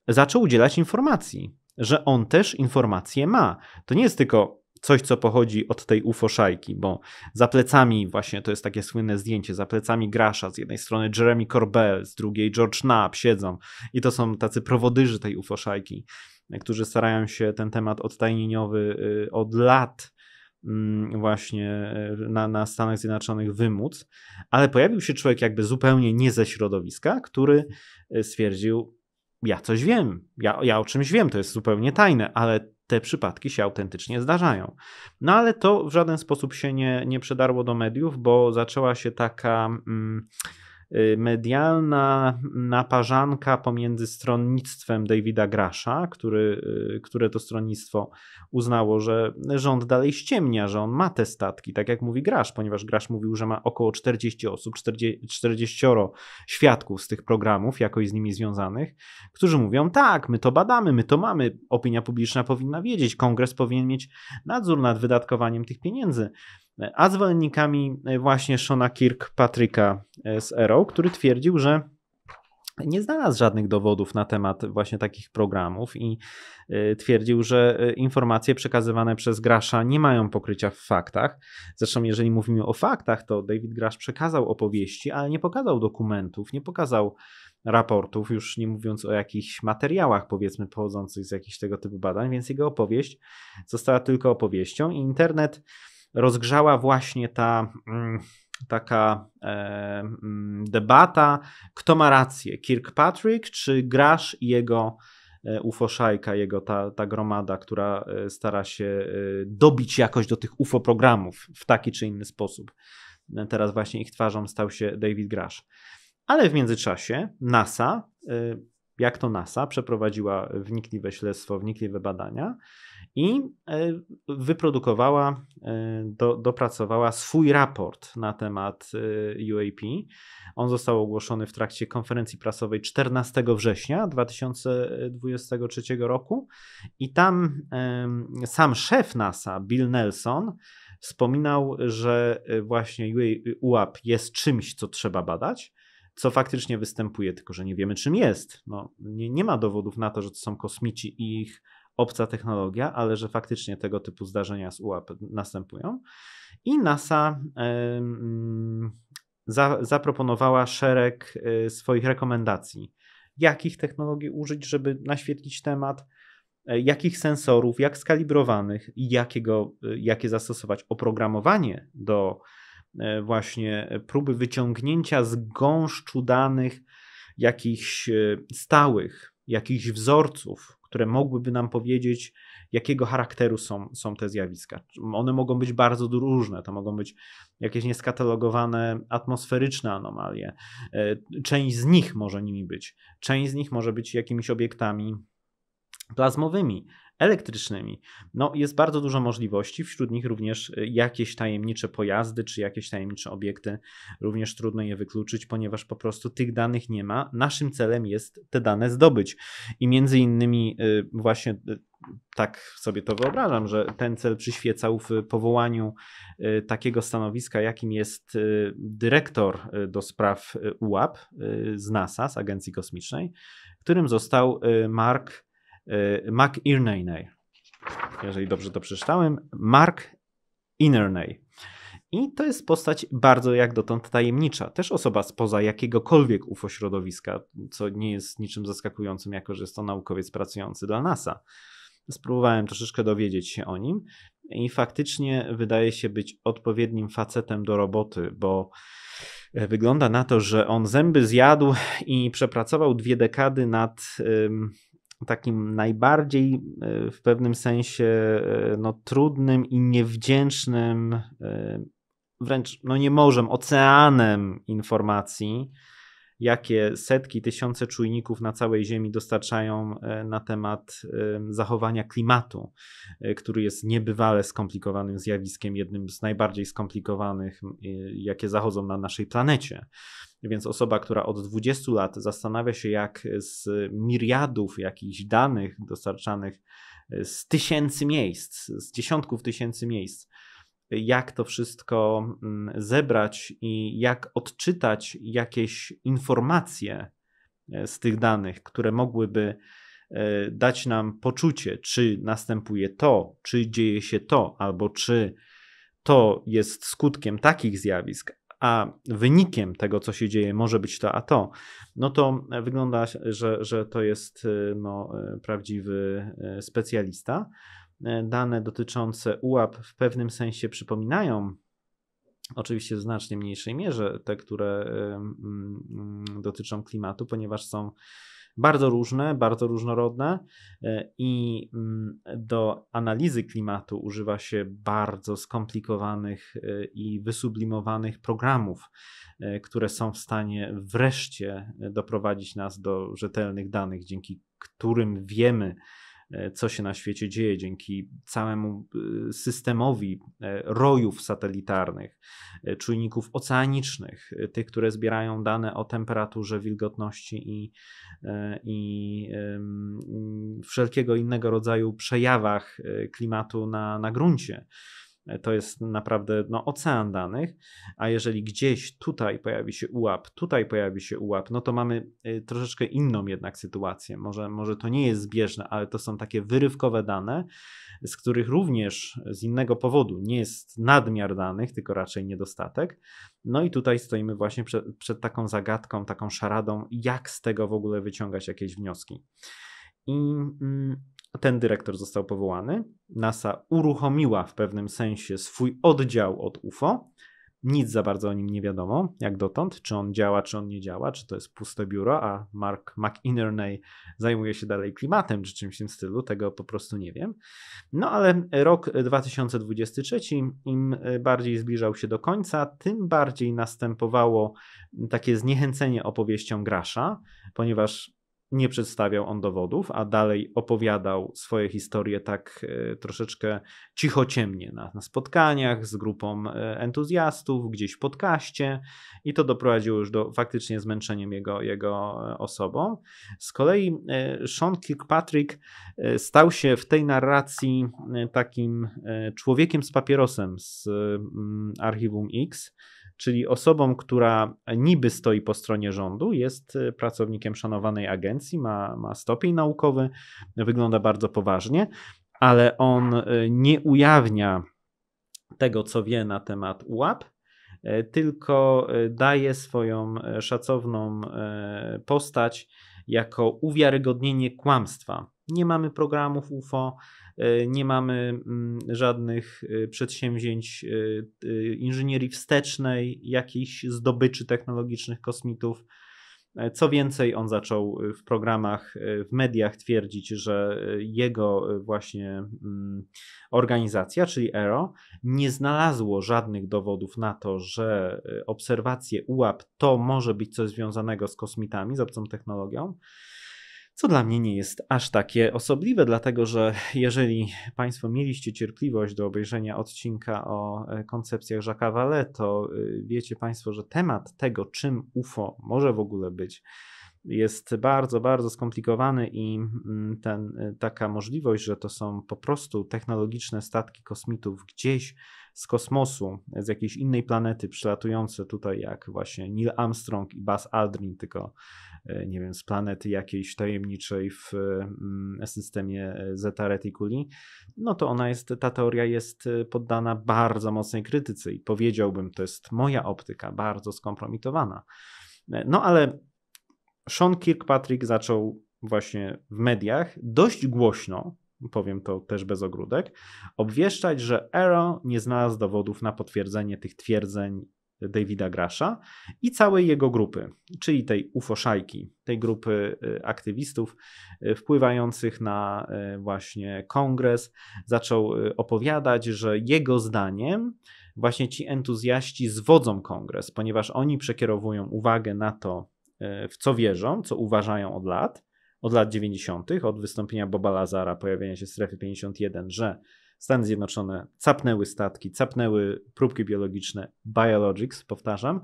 zaczął udzielać informacji, że on też informacje ma. To nie jest tylko coś, co pochodzi od tej ufoszajki, bo za plecami właśnie to jest takie słynne zdjęcie, za plecami Grasza z jednej strony Jeremy Corbell, z drugiej George Knapp siedzą i to są tacy prowodyży tej ufoszajki, którzy starają się ten temat odtajnieniowy y, od lat mm, właśnie y, na, na Stanach Zjednoczonych wymóc, ale pojawił się człowiek jakby zupełnie nie ze środowiska, który y, stwierdził, ja coś wiem, ja, ja o czymś wiem, to jest zupełnie tajne, ale te przypadki się autentycznie zdarzają. No ale to w żaden sposób się nie, nie przedarło do mediów, bo zaczęła się taka. Mm, Y, medialna naparzanka pomiędzy stronnictwem Davida Grasza, który, y, które to stronnictwo uznało, że rząd dalej ściemnia, że on ma te statki, tak jak mówi Grasz, ponieważ Grasz mówił, że ma około 40 osób, 40, 40 świadków z tych programów, jakoś z nimi związanych, którzy mówią tak, my to badamy, my to mamy, opinia publiczna powinna wiedzieć, kongres powinien mieć nadzór nad wydatkowaniem tych pieniędzy a zwolennikami e, właśnie Shona Kirkpatricka e, z Arrow, który twierdził, że nie znalazł żadnych dowodów na temat właśnie takich programów i e, twierdził, że informacje przekazywane przez Grasza nie mają pokrycia w faktach. Zresztą, jeżeli mówimy o faktach, to David Grasz przekazał opowieści, ale nie pokazał dokumentów, nie pokazał raportów, już nie mówiąc o jakichś materiałach, powiedzmy, pochodzących z jakichś tego typu badań, więc jego opowieść została tylko opowieścią i internet rozgrzała właśnie ta mm, taka e, mm, debata, kto ma rację, Kirkpatrick czy Grasz i jego e, UFO-szajka, jego ta, ta gromada, która e, stara się dobić jakoś do tych UFO-programów w taki czy inny sposób. Teraz właśnie ich twarzą stał się David Grasz. Ale w międzyczasie NASA, jak to NASA, przeprowadziła wnikliwe śledztwo, wnikliwe badania i e, wyprodukowała, e, do, dopracowała swój raport na temat e, UAP. On został ogłoszony w trakcie konferencji prasowej 14 września 2023 roku i tam sam szef NASA, Bill Nelson, wspominał, że właśnie UAP jest czymś, co trzeba badać co faktycznie występuje, tylko że nie wiemy, czym jest. No, nie, nie ma dowodów na to, że to są kosmici i ich obca technologia, ale że faktycznie tego typu zdarzenia z UAP następują. I NASA za, zaproponowała szereg y, swoich rekomendacji, jakich technologii użyć, żeby naświetlić temat, e, jakich sensorów, jak skalibrowanych i jakiego, y, jakie zastosować oprogramowanie do e, właśnie próby wyciągnięcia z gąszczu danych jakichś e, stałych, jakichś wzorców, które mogłyby nam powiedzieć, jakiego charakteru są, są te zjawiska. One mogą być bardzo różne, to mogą być jakieś nieskatalogowane atmosferyczne anomalie. E, część z nich może nimi być, część z nich może być jakimiś obiektami plazmowymi, elektrycznymi. No, jest bardzo dużo możliwości, wśród nich również y, jakieś tajemnicze pojazdy czy jakieś tajemnicze obiekty. Również trudno je wykluczyć, ponieważ po prostu tych danych nie ma. Naszym celem jest te dane zdobyć. I między innymi y, właśnie y, tak sobie to wyobrażam, że ten cel przyświecał w powołaniu takiego stanowiska, jakim jest dyrektor do spraw UAP z NASA, z Agencji Kosmicznej, którym został Mark E, Mark Inerney, jeżeli dobrze to przeczytałem, Mark Inerney, I to jest postać bardzo jak dotąd tajemnicza. Też osoba spoza jakiegokolwiek UFO środowiska, co nie jest niczym zaskakującym, jako że jest to naukowiec pracujący dla NASA. Spróbowałem troszeczkę dowiedzieć się o nim i faktycznie wydaje się być odpowiednim facetem do roboty, bo e, wygląda na to, że on zęby zjadł i przepracował dwie dekady nad takim najbardziej e, w pewnym sensie e, no, trudnym i niewdzięcznym, e, wręcz no, nie oceanem informacji, jakie setki, tysiące czujników na całej Ziemi dostarczają na temat zachowania klimatu, który jest niebywale skomplikowanym zjawiskiem, jednym z najbardziej skomplikowanych, jakie zachodzą na naszej planecie. Więc osoba, która od 20 lat zastanawia się, jak z miriadów jakichś danych dostarczanych e, z tysięcy miejsc, z dziesiątków tysięcy miejsc, jak to wszystko mm, zebrać i jak odczytać jakieś informacje e, z tych danych, które mogłyby e, dać nam poczucie, czy następuje to, czy dzieje się to, albo czy to jest skutkiem takich zjawisk, a wynikiem tego, co się dzieje, może być to, a to, no to wygląda, że, że to jest y, no, y, prawdziwy y, specjalista. Dane dotyczące ułap w pewnym sensie przypominają oczywiście w znacznie mniejszej mierze te, które mm, mm, dotyczą klimatu, ponieważ są bardzo różne, bardzo różnorodne e, i mm, do analizy klimatu używa się bardzo skomplikowanych e, i wysublimowanych programów, e, które są w stanie wreszcie doprowadzić nas do rzetelnych danych, dzięki którym wiemy, E, co się na świecie dzieje dzięki całemu e, systemowi e, rojów satelitarnych, czujników oceanicznych, tych, które zbierają dane o temperaturze, wilgotności i, i wszelkiego innego rodzaju przejawach klimatu na, na gruncie to jest naprawdę no, ocean danych, a jeżeli gdzieś tutaj pojawi się ułap, tutaj pojawi się ułap, no to mamy y, troszeczkę inną jednak sytuację. Może, może to nie jest zbieżne, ale to są takie wyrywkowe dane, z których również z innego powodu nie jest nadmiar danych, tylko raczej niedostatek. No i tutaj stoimy właśnie przed, przed taką zagadką, taką szaradą, jak z tego w ogóle wyciągać jakieś wnioski. I mm, ten dyrektor został powołany. NASA uruchomiła w pewnym sensie swój oddział od UFO. Nic za bardzo o nim nie wiadomo, jak dotąd, czy on działa, czy on nie działa, czy to jest puste biuro, a Mark McInerney zajmuje się dalej klimatem, czy czymś w tym stylu, tego po prostu nie wiem. No ale rok 2023, im bardziej zbliżał się do końca, tym bardziej następowało takie zniechęcenie opowieścią Grasza, ponieważ nie przedstawiał on dowodów, a dalej opowiadał swoje historie tak e, troszeczkę cicho na, na spotkaniach z grupą e, entuzjastów, gdzieś w podcaście i to doprowadziło już do faktycznie zmęczeniem jego, jego e, osobą. Z kolei Sean Kirkpatrick stał się w tej narracji takim człowiekiem z papierosem z mm, Archiwum X, Czyli osobą, która niby stoi po stronie rządu, jest y, pracownikiem szanowanej agencji, ma, ma stopień naukowy, wygląda bardzo poważnie, ale on y, nie ujawnia tego, co wie na temat UAP, y, tylko daje swoją szacowną postać jako uwiarygodnienie kłamstwa. Nie mamy programów UFO, E, nie mamy mm, żadnych e, przedsięwzięć e, inżynierii wstecznej, jakichś zdobyczy technologicznych kosmitów. Co więcej, on zaczął w programach, w mediach twierdzić, że jego właśnie mm, organizacja, czyli ERO, nie znalazło żadnych dowodów na to, że obserwacje UAP to może być coś związanego z kosmitami, z obcą technologią co dla mnie nie jest aż takie osobliwe, dlatego że jeżeli Państwo mieliście cierpliwość do obejrzenia odcinka o e, koncepcjach Jacques'a Vallée, to e, wiecie Państwo, że temat tego, czym UFO może w ogóle być, jest bardzo, bardzo skomplikowany i mm, ten, e, taka możliwość, że to są po prostu technologiczne statki kosmitów gdzieś z kosmosu, z jakiejś innej planety przylatujące tutaj, jak właśnie Neil Armstrong i Buzz Aldrin, tylko e, nie wiem, z planety jakiejś tajemniczej w mm, systemie e, Zeta Reticuli, no to ona jest, ta teoria jest e, poddana bardzo mocnej krytyce i powiedziałbym, to jest moja optyka, bardzo skompromitowana. No ale Sean Kirkpatrick zaczął właśnie w mediach dość głośno powiem to też bez ogródek, obwieszczać, że Arrow nie znalazł dowodów na potwierdzenie tych twierdzeń Davida Grasza i całej jego grupy, czyli tej ufoszajki, tej grupy y, aktywistów y, wpływających na y, właśnie kongres, zaczął opowiadać, że jego zdaniem właśnie ci entuzjaści zwodzą kongres, ponieważ oni przekierowują uwagę na to, w co wierzą, co uważają od lat, od lat 90., od wystąpienia Boba Lazara, pojawienia się strefy 51, że Stany Zjednoczone capnęły statki, capnęły próbki biologiczne, biologics, powtarzam,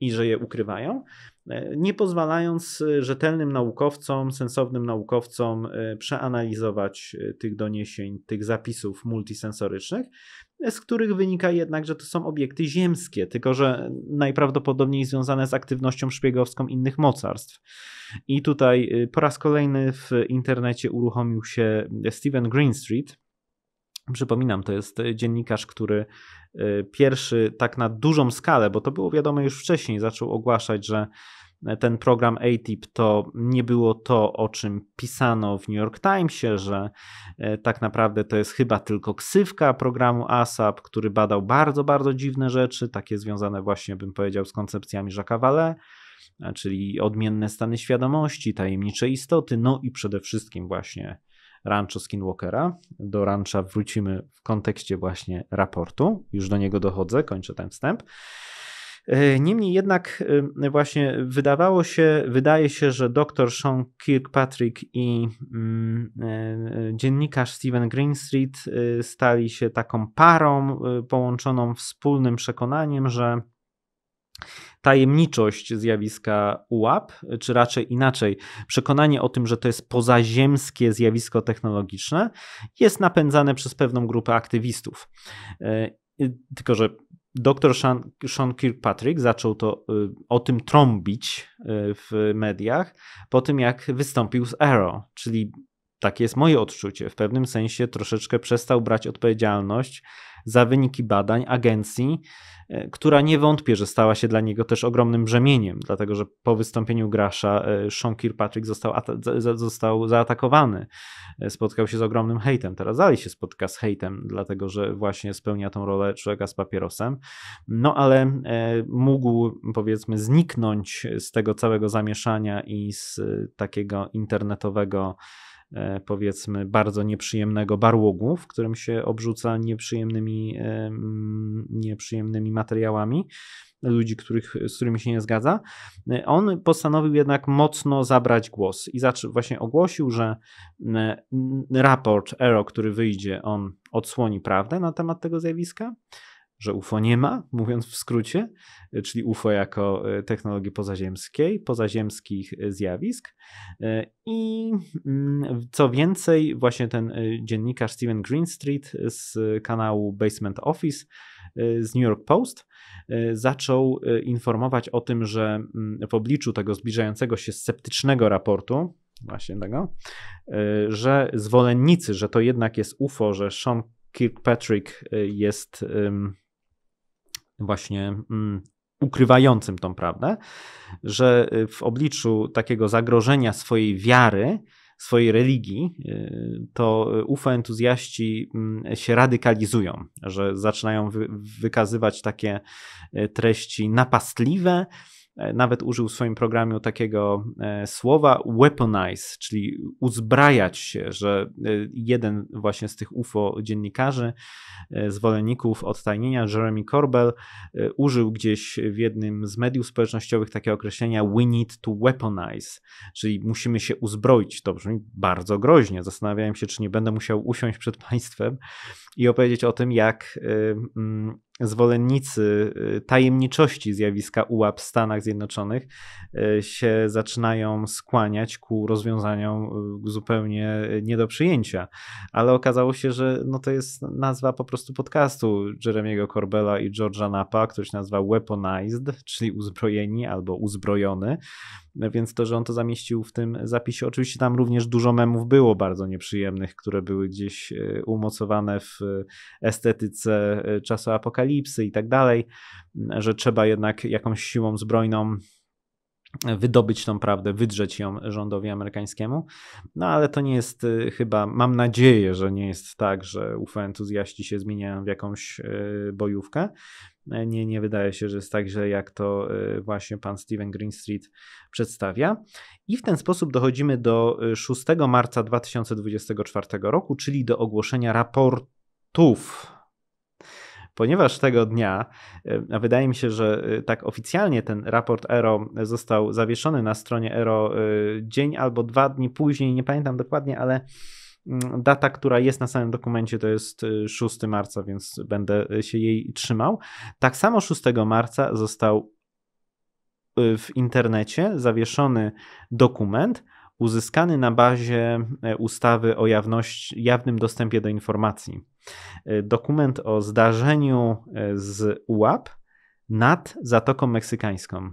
i że je ukrywają, e, nie pozwalając e, rzetelnym naukowcom, sensownym naukowcom e, przeanalizować tych doniesień, tych zapisów multisensorycznych, z których wynika jednak, że to są obiekty ziemskie, tylko że najprawdopodobniej związane z aktywnością szpiegowską innych mocarstw. I tutaj y, po raz kolejny w internecie uruchomił się Steven Greenstreet. Przypominam, to jest dziennikarz, który y, pierwszy tak na dużą skalę, bo to było wiadomo już wcześniej, zaczął ogłaszać, że ten program ATIP to nie było to, o czym pisano w New York Timesie, że e, tak naprawdę to jest chyba tylko ksywka programu ASAP, który badał bardzo, bardzo dziwne rzeczy, takie związane właśnie, bym powiedział, z koncepcjami Jacques'a Vallée, e, czyli odmienne stany świadomości, tajemnicze istoty, no i przede wszystkim właśnie Rancho Skinwalkera. Do Rancha wrócimy w kontekście właśnie raportu, już do niego dochodzę, kończę ten wstęp. E, niemniej jednak e, właśnie wydawało się, wydaje się, że dr Sean Kirkpatrick i mm, e, dziennikarz Steven Greenstreet stali się taką parą połączoną wspólnym przekonaniem, że tajemniczość zjawiska UAP, czy raczej inaczej, przekonanie o tym, że to jest pozaziemskie zjawisko technologiczne, jest napędzane przez pewną grupę aktywistów. Tylko, że Doktor Sean, Kirkpatrick zaczął to y, o tym trąbić y, w mediach po tym, jak wystąpił z Arrow, czyli takie jest moje odczucie. W pewnym sensie troszeczkę przestał brać odpowiedzialność za wyniki badań agencji, e, która nie wątpię, że stała się dla niego też ogromnym brzemieniem, dlatego że po wystąpieniu Grasza e, Sean Kirkpatrick został, został zaatakowany. E, spotkał się z ogromnym hejtem. Teraz dalej się spotka z hejtem, dlatego że właśnie spełnia tą rolę człowieka z papierosem. No ale mógł powiedzmy zniknąć z tego całego zamieszania i z takiego internetowego E, powiedzmy bardzo nieprzyjemnego barłogu, w którym się obrzuca nieprzyjemnymi, nieprzyjemnymi materiałami ludzi, których, z którymi się nie zgadza. E, on postanowił jednak mocno zabrać głos i zaczął, właśnie ogłosił, że raport ERO, który wyjdzie, on odsłoni prawdę na temat tego zjawiska że UFO nie ma, mówiąc w skrócie, czyli UFO jako e, technologii pozaziemskiej, pozaziemskich e, zjawisk. E, I mm, co więcej, właśnie ten dziennikarz Steven Greenstreet z kanału Basement Office z New York Post zaczął informować o tym, że mm, w obliczu tego zbliżającego się sceptycznego raportu, właśnie tego, że zwolennicy, że to jednak jest UFO, że Sean Kirkpatrick jest um, właśnie mm, ukrywającym tą prawdę, że y, w obliczu takiego zagrożenia swojej wiary, swojej religii, y, to UFO entuzjaści mm, się radykalizują, że zaczynają wy wykazywać takie y, treści napastliwe, E, nawet użył w swoim programie takiego e, słowa weaponize, czyli uzbrajać się, że e, jeden właśnie z tych UFO dziennikarzy, zwolenników odtajnienia, Jeremy Corbell, użył gdzieś w jednym z mediów społecznościowych takie określenia we need to weaponize, czyli musimy się uzbroić. To brzmi bardzo groźnie. Zastanawiałem się, czy nie będę musiał usiąść przed państwem i opowiedzieć o tym, jak mm, zwolennicy y, tajemniczości zjawiska UAP w Stanach Zjednoczonych y, się zaczynają skłaniać ku rozwiązaniom y, zupełnie nie do przyjęcia. Ale okazało się, że no to jest nazwa po prostu podcastu Jeremiego Corbella i George'a Napa, ktoś nazwa Weaponized, czyli uzbrojeni albo uzbrojony. No, więc to, że on to zamieścił w tym zapisie, oczywiście tam również dużo memów było bardzo nieprzyjemnych, które były gdzieś umocowane w estetyce czasu apokalipsy elipsy i tak dalej, że trzeba jednak jakąś siłą zbrojną wydobyć tą prawdę, wydrzeć ją rządowi amerykańskiemu. No ale to nie jest y, chyba, mam nadzieję, że nie jest tak, że UFO entuzjaści się zmieniają w jakąś y, bojówkę. E, nie, nie wydaje się, że jest tak źle, jak to y, właśnie pan Steven Greenstreet przedstawia. I w ten sposób dochodzimy do 6 marca 2024 roku, czyli do ogłoszenia raportów ponieważ tego dnia, e, a wydaje mi się, że e, tak oficjalnie ten raport ERO został zawieszony na stronie ERO e, dzień albo dwa dni później, nie pamiętam dokładnie, ale mm, data, która jest na samym dokumencie, to jest 6 marca, więc będę się jej trzymał. Tak samo 6 marca został w internecie zawieszony dokument uzyskany na bazie ustawy o jawności, jawnym dostępie do informacji. E, dokument o zdarzeniu e, z UAP nad Zatoką Meksykańską.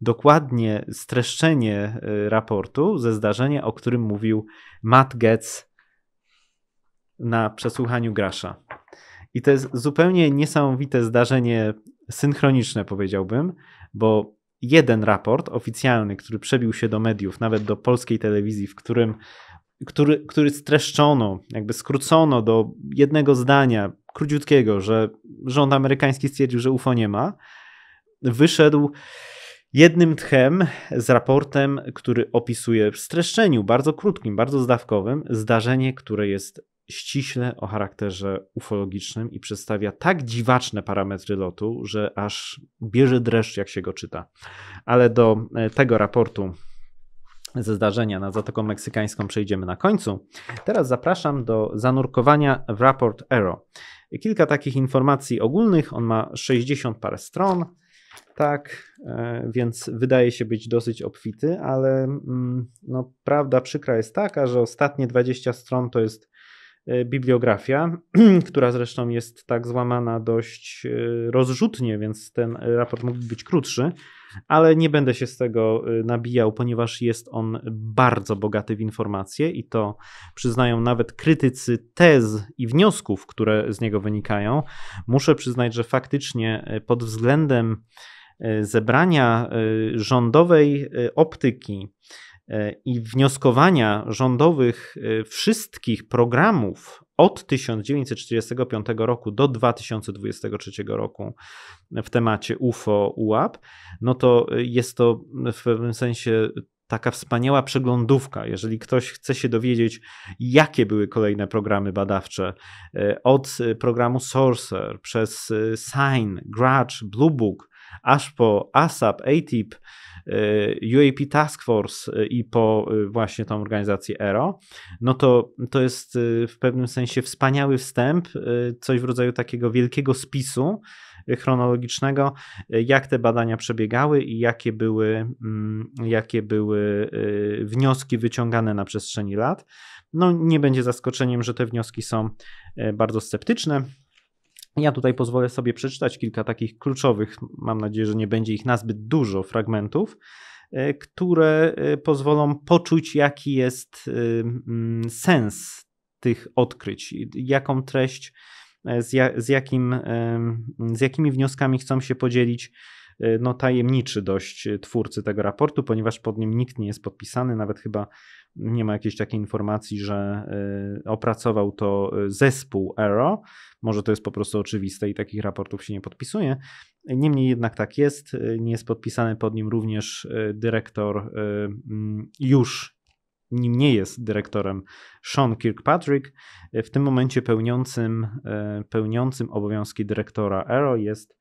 Dokładnie streszczenie e, raportu ze zdarzenia, o którym mówił Matt Getz na przesłuchaniu Grasza. I to jest zupełnie niesamowite zdarzenie synchroniczne, powiedziałbym, bo jeden raport oficjalny, który przebił się do mediów, nawet do polskiej telewizji, w którym który, który streszczono, jakby skrócono do jednego zdania, króciutkiego, że rząd amerykański stwierdził, że UFO nie ma, wyszedł jednym tchem z raportem, który opisuje w streszczeniu bardzo krótkim, bardzo zdawkowym zdarzenie, które jest ściśle o charakterze ufologicznym i przedstawia tak dziwaczne parametry lotu, że aż bierze dreszcz, jak się go czyta. Ale do e, tego raportu ze zdarzenia na no, Zatoką Meksykańską przejdziemy na końcu. Teraz zapraszam do zanurkowania w raport ERO. Kilka takich informacji ogólnych, on ma 60 parę stron, tak, e, więc wydaje się być dosyć obfity, ale mm, no, prawda przykra jest taka, że ostatnie 20 stron to jest E, bibliografia, która zresztą jest tak złamana dość e, rozrzutnie, więc ten raport mógłby być krótszy, ale nie będę się z tego e, nabijał, ponieważ jest on bardzo bogaty w informacje i to przyznają nawet krytycy tez i wniosków, które z niego wynikają. Muszę przyznać, że faktycznie pod względem zebrania rządowej optyki, E, i wnioskowania rządowych e, wszystkich programów od 1945 roku do 2023 roku w temacie UFO, UAP, no to e, jest to w pewnym sensie taka wspaniała przeglądówka. Jeżeli ktoś chce się dowiedzieć, jakie były kolejne programy badawcze, od programu Sorcerer przez Sign, Grudge, Blue Book, aż po ASAP, ATIP, y, UAP Task Force y, i po y, właśnie tą organizację ERO, no to to jest w pewnym sensie wspaniały wstęp, coś w rodzaju takiego wielkiego spisu chronologicznego, jak te badania przebiegały i jakie były, mm, jakie były wnioski wyciągane na przestrzeni lat. No, nie będzie zaskoczeniem, że te wnioski są bardzo sceptyczne. Ja tutaj pozwolę sobie przeczytać kilka takich kluczowych, mam nadzieję, że nie będzie ich nazbyt dużo, fragmentów, e, które e, pozwolą poczuć, jaki jest e, mm, sens tych odkryć, jaką treść, z, jakim, z jakimi wnioskami chcą się podzielić no, tajemniczy dość twórcy tego raportu, ponieważ pod nim nikt nie jest podpisany, nawet chyba nie ma jakiejś takiej informacji, że y, opracował to y, zespół Aero. Może to jest po prostu oczywiste i takich raportów się nie podpisuje. Niemniej jednak tak jest. Y, nie jest podpisany pod nim również dyrektor, mm, już nim nie jest dyrektorem Sean Kirkpatrick. W tym momencie pełniącym, pełniącym obowiązki dyrektora Aero jest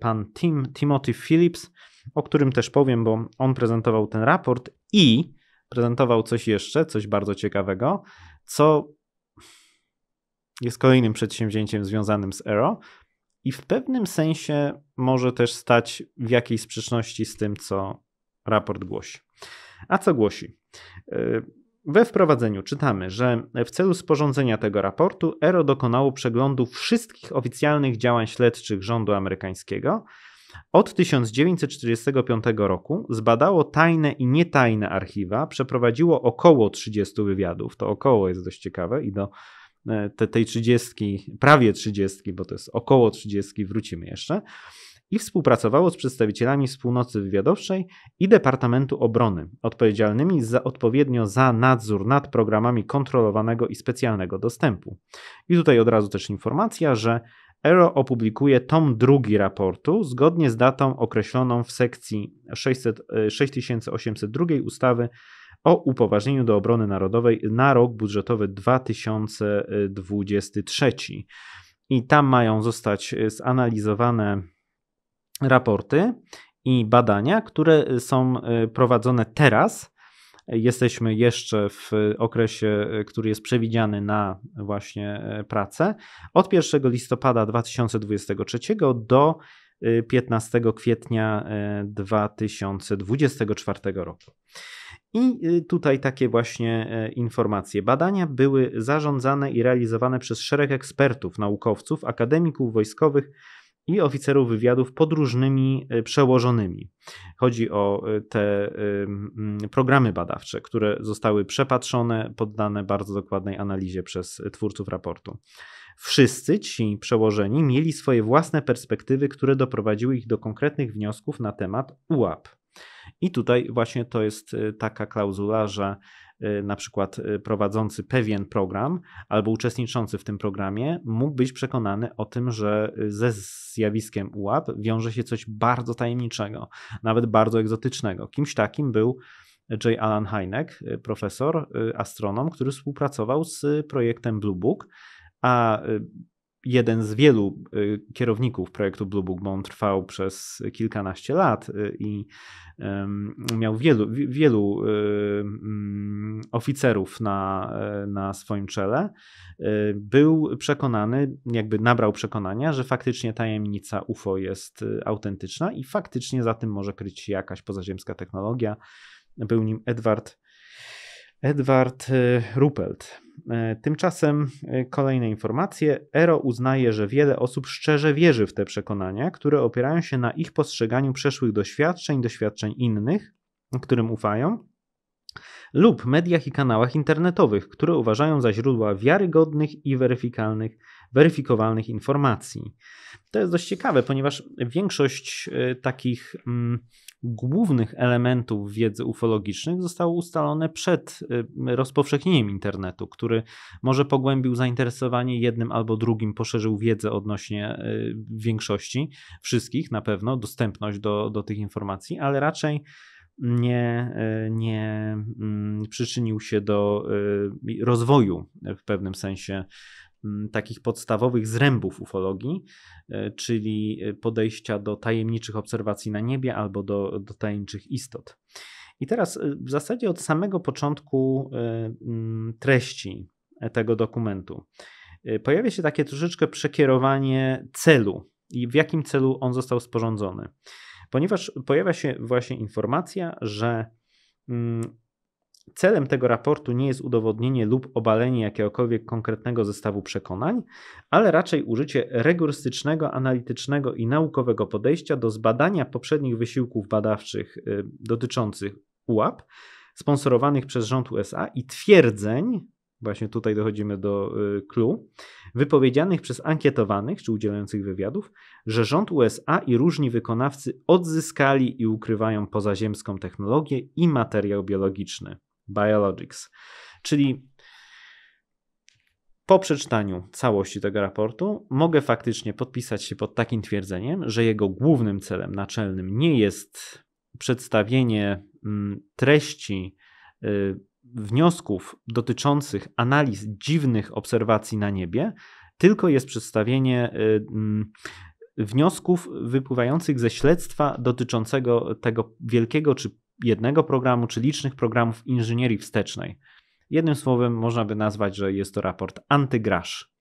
pan Tim, Timothy Phillips, o którym też powiem, bo on prezentował ten raport i prezentował coś jeszcze, coś bardzo ciekawego, co jest kolejnym przedsięwzięciem związanym z Aero i w pewnym sensie może też stać w jakiejś sprzeczności z tym, co raport głosi. A co głosi? E, we wprowadzeniu czytamy, że w celu sporządzenia tego raportu ERO dokonało przeglądu wszystkich oficjalnych działań śledczych rządu amerykańskiego od 1945 roku zbadało tajne i nietajne archiwa, przeprowadziło około 30 wywiadów. To około jest dość ciekawe i do e, te, tej 30, prawie 30, bo to jest około 30, wrócimy jeszcze. I współpracowało z przedstawicielami wspólnocy wywiadowczej i Departamentu Obrony, odpowiedzialnymi za, odpowiednio za nadzór nad programami kontrolowanego i specjalnego dostępu. I tutaj od razu też informacja, że ERO opublikuje tom drugi raportu zgodnie z datą określoną w sekcji 600, 6802 e, ustawy o upoważnieniu do obrony narodowej na rok budżetowy 2023. I tam mają zostać e, zanalizowane raporty i badania, które są e, prowadzone teraz Jesteśmy jeszcze w okresie, e, który jest przewidziany na właśnie e, pracę. Od 1 listopada 2023 do 15 e, kwietnia 2024 roku. I tutaj takie właśnie informacje. Badania były zarządzane i realizowane przez szereg ekspertów, naukowców, akademików wojskowych, i oficerów wywiadów podróżnymi e, przełożonymi. Chodzi o e, te mm, programy badawcze, które zostały przepatrzone, poddane bardzo dokładnej analizie przez twórców raportu. Wszyscy ci przełożeni mieli swoje własne perspektywy, które doprowadziły ich do konkretnych wniosków na temat UAP. I tutaj właśnie to jest e, taka klauzula, że Y, na przykład y, prowadzący pewien program albo uczestniczący w tym programie mógł być przekonany o tym, że y, ze zjawiskiem UAP wiąże się coś bardzo tajemniczego, nawet bardzo egzotycznego. Kimś takim był J. Alan Hynek, profesor, astronom, który współpracował z projektem Blue Book, a jeden z wielu y, kierowników projektu Blue Book, bo on trwał przez kilkanaście lat y, i miał wielu, wielu y, mm, oficerów na, e, na swoim czele, był przekonany, jakby nabrał przekonania, że faktycznie tajemnica UFO jest autentyczna i faktycznie za tym może kryć się jakaś pozaziemska technologia. Był nim Edward, Edward Ruppelt. E, tymczasem e, kolejne informacje. Ero uznaje, że wiele osób szczerze wierzy w te przekonania, które opierają się na ich postrzeganiu przeszłych doświadczeń, doświadczeń innych, którym ufają, lub mediach i kanałach internetowych, które uważają za źródła wiarygodnych i weryfikalnych, weryfikowalnych informacji. To jest dość ciekawe, ponieważ większość e, takich. Mm, głównych elementów wiedzy ufologicznych zostało ustalone przed y, rozpowszechnieniem internetu, który może pogłębił zainteresowanie jednym albo drugim, poszerzył wiedzę odnośnie y, większości, wszystkich na pewno, dostępność do, do tych informacji, ale raczej nie, y, nie mm, przyczynił się do rozwoju w pewnym sensie Mm, takich podstawowych zrębów ufologii, e, czyli e, podejścia do tajemniczych obserwacji na niebie albo do, do tajemniczych istot. I teraz e, w zasadzie od samego początku mm, treści tego dokumentu pojawia się takie troszeczkę przekierowanie celu i w jakim celu on został sporządzony. Ponieważ pojawia się właśnie informacja, że mm, Celem tego raportu nie jest udowodnienie lub obalenie jakiegokolwiek konkretnego zestawu przekonań, ale raczej użycie rygorystycznego, analitycznego i naukowego podejścia do zbadania poprzednich wysiłków badawczych y, dotyczących UAP, sponsorowanych przez rząd USA i twierdzeń, właśnie tutaj dochodzimy do y, clue, wypowiedzianych przez ankietowanych czy udzielających wywiadów, że rząd USA i różni wykonawcy odzyskali i ukrywają pozaziemską technologię i materiał biologiczny. Biologics. Czyli po przeczytaniu całości tego raportu mogę faktycznie podpisać się pod takim twierdzeniem, że jego głównym celem naczelnym nie jest przedstawienie mm, treści y, wniosków dotyczących analiz dziwnych obserwacji na niebie, tylko jest przedstawienie y, mm, wniosków wypływających ze śledztwa dotyczącego tego wielkiego czy jednego programu czy licznych programów inżynierii wstecznej. Jednym słowem można by nazwać, że jest to raport antygrasz.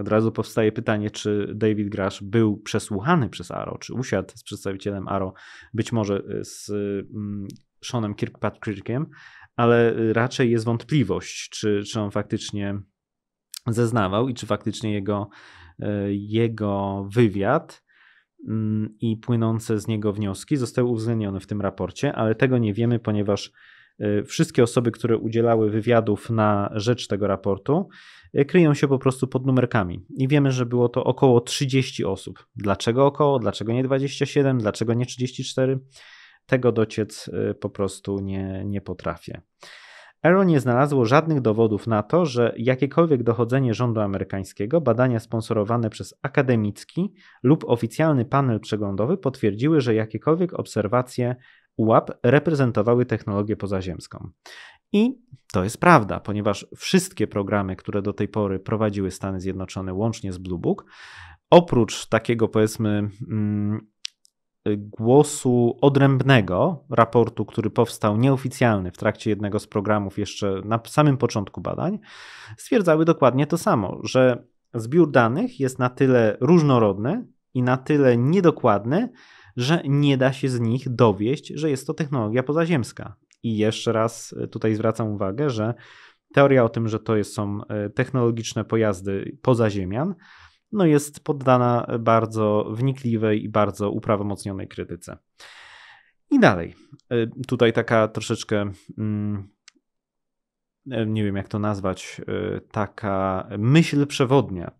Od razu powstaje pytanie, czy David Grasz był przesłuchany przez Aro, czy usiadł z przedstawicielem Aro, być może y, z mm, Seanem Kirkpatrickiem, ale y, raczej jest wątpliwość, czy, czy on faktycznie zeznawał i czy faktycznie jego, y, jego wywiad Mm, i płynące z niego wnioski zostały uwzględnione w tym raporcie, ale tego nie wiemy, ponieważ y, wszystkie osoby, które udzielały wywiadów na rzecz tego raportu, y, kryją się po prostu pod numerkami. I wiemy, że było to około 30 osób. Dlaczego około? Dlaczego nie 27? Dlaczego nie 34? Tego dociec y, po prostu nie, nie potrafię. ERO nie znalazło żadnych dowodów na to, że jakiekolwiek dochodzenie rządu amerykańskiego, badania sponsorowane przez akademicki lub oficjalny panel przeglądowy potwierdziły, że jakiekolwiek obserwacje UAP reprezentowały technologię pozaziemską. I to jest prawda, ponieważ wszystkie programy, które do tej pory prowadziły Stany Zjednoczone, łącznie z Blue Book, oprócz takiego powiedzmy mm, głosu odrębnego raportu, który powstał nieoficjalny w trakcie jednego z programów jeszcze na samym początku badań, stwierdzały dokładnie to samo, że zbiór danych jest na tyle różnorodny i na tyle niedokładny, że nie da się z nich dowieść, że jest to technologia pozaziemska. I jeszcze raz e, tutaj zwracam uwagę, że teoria o tym, że to są e, technologiczne pojazdy pozaziemian, no jest poddana bardzo wnikliwej i bardzo uprawomocnionej krytyce. I dalej. Y, tutaj taka troszeczkę, mm, y, nie wiem jak to nazwać, y, taka myśl przewodnia.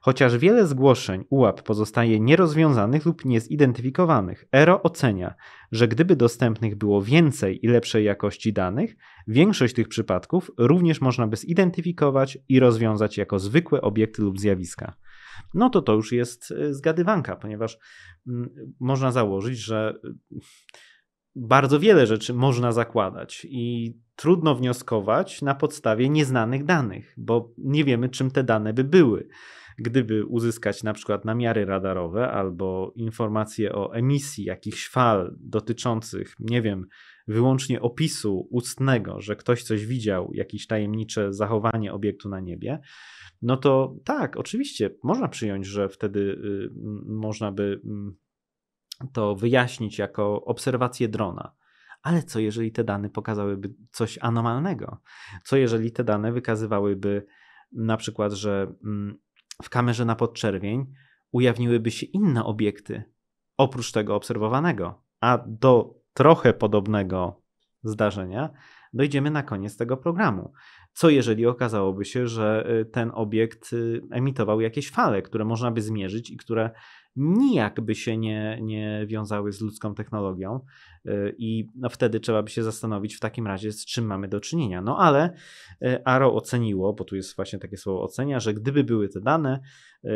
Chociaż wiele zgłoszeń UAP pozostaje nierozwiązanych lub niezidentyfikowanych, ERO ocenia, że gdyby dostępnych było więcej i lepszej jakości danych, większość tych przypadków również można by zidentyfikować i rozwiązać jako zwykłe obiekty lub zjawiska no to to już jest y, zgadywanka, ponieważ mm, można założyć, że y, bardzo wiele rzeczy można zakładać i trudno wnioskować na podstawie nieznanych danych, bo nie wiemy, czym te dane by były. Gdyby uzyskać na przykład namiary radarowe albo informacje o emisji jakichś fal dotyczących, nie wiem, wyłącznie opisu ustnego, że ktoś coś widział, jakieś tajemnicze zachowanie obiektu na niebie, no to tak, oczywiście można przyjąć, że wtedy y, można by to wyjaśnić jako obserwację drona. Ale co jeżeli te dane pokazałyby coś anomalnego? Co jeżeli te dane wykazywałyby na przykład, że w kamerze na podczerwień ujawniłyby się inne obiekty oprócz tego obserwowanego? A do trochę podobnego zdarzenia dojdziemy na koniec tego programu. Co jeżeli okazałoby się, że y, ten obiekt y, emitował jakieś fale, które można by zmierzyć i które nijak by się nie, nie wiązały z ludzką technologią y, i no wtedy trzeba by się zastanowić w takim razie, z czym mamy do czynienia. No ale ARO oceniło, bo tu jest właśnie takie słowo ocenia, że gdyby były te dane,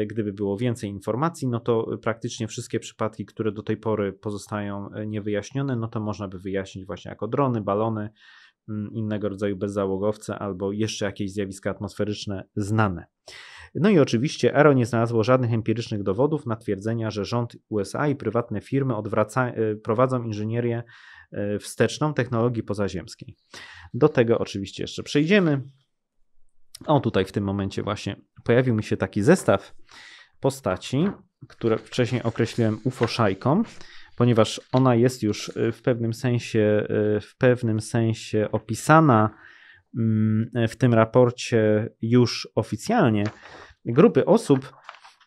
gdyby było więcej informacji, no to praktycznie wszystkie przypadki, które do tej pory pozostają niewyjaśnione, no to można by wyjaśnić właśnie jako drony, balony, Mm, innego rodzaju bezzałogowce albo jeszcze jakieś zjawiska atmosferyczne znane. No i oczywiście ERO nie znalazło żadnych empirycznych dowodów na twierdzenia, że rząd USA i prywatne firmy odwraca, e, prowadzą inżynierię e, wsteczną technologii pozaziemskiej. Do tego oczywiście jeszcze przejdziemy. O, tutaj w tym momencie właśnie pojawił mi się taki zestaw postaci, które wcześniej określiłem UFO szajką ponieważ ona jest już y, w pewnym sensie, y, w pewnym sensie opisana mm, w tym raporcie już oficjalnie, grupy osób,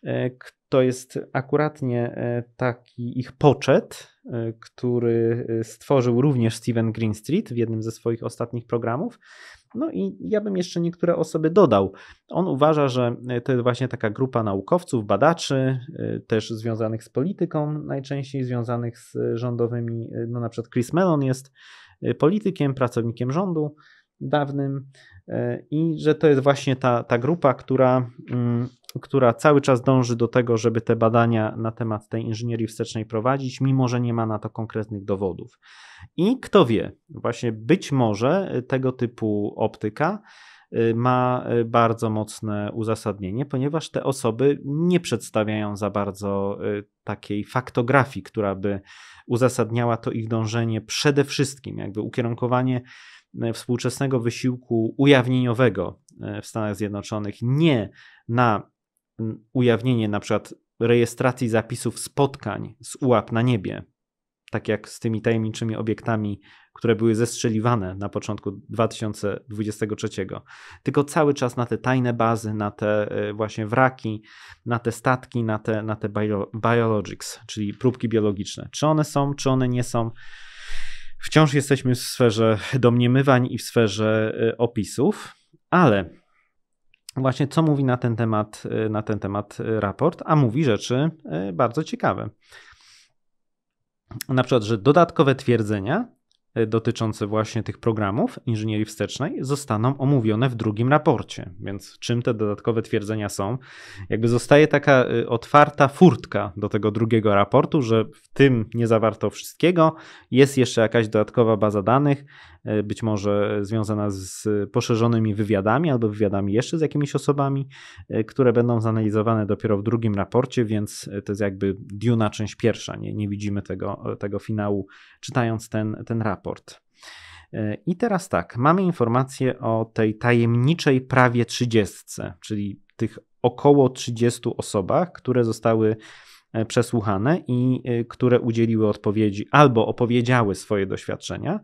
y, to jest akuratnie taki ich poczet, który stworzył również Steven Greenstreet w jednym ze swoich ostatnich programów. No i ja bym jeszcze niektóre osoby dodał. On uważa, że e, to jest właśnie taka grupa naukowców, badaczy, e, też związanych z polityką, najczęściej związanych z rządowymi, e, no na przykład Chris Mellon jest politykiem, pracownikiem rządu dawnym i że to jest właśnie ta, ta grupa, która mm, która cały czas dąży do tego, żeby te badania na temat tej inżynierii wstecznej prowadzić, mimo że nie ma na to konkretnych dowodów. I kto wie, właśnie być może tego typu optyka y, ma y, bardzo mocne uzasadnienie, ponieważ te osoby nie przedstawiają za bardzo y, takiej faktografii, która by uzasadniała to ich dążenie przede wszystkim, jakby ukierunkowanie współczesnego wysiłku ujawnieniowego w Stanach Zjednoczonych nie na ujawnienie na przykład rejestracji zapisów spotkań z ułap na niebie, tak jak z tymi tajemniczymi obiektami, które były zestrzeliwane na początku 2023. Tylko cały czas na te tajne bazy, na te e, właśnie wraki, na te statki, na te, na te bio, biologics, czyli próbki biologiczne. Czy one są, czy one nie są. Wciąż jesteśmy w sferze domniemywań i w sferze e, opisów, ale właśnie co mówi na ten temat, y, na ten temat y, raport, a mówi rzeczy y, bardzo ciekawe. Na przykład, że dodatkowe twierdzenia dotyczące właśnie tych programów inżynierii wstecznej zostaną omówione w drugim raporcie. Więc czym te dodatkowe twierdzenia są? Jakby zostaje taka otwarta furtka do tego drugiego raportu, że w tym nie zawarto wszystkiego, jest jeszcze jakaś dodatkowa baza danych, E, być może związana z poszerzonymi wywiadami albo wywiadami jeszcze z jakimiś osobami, e, które będą zanalizowane dopiero w drugim raporcie, więc e, to jest jakby Duna część pierwsza. Nie, nie widzimy tego, tego finału czytając ten, ten raport. I teraz tak, mamy informację o tej tajemniczej prawie 30, czyli tych około 30 osobach, które zostały przesłuchane i które udzieliły odpowiedzi albo opowiedziały swoje doświadczenia.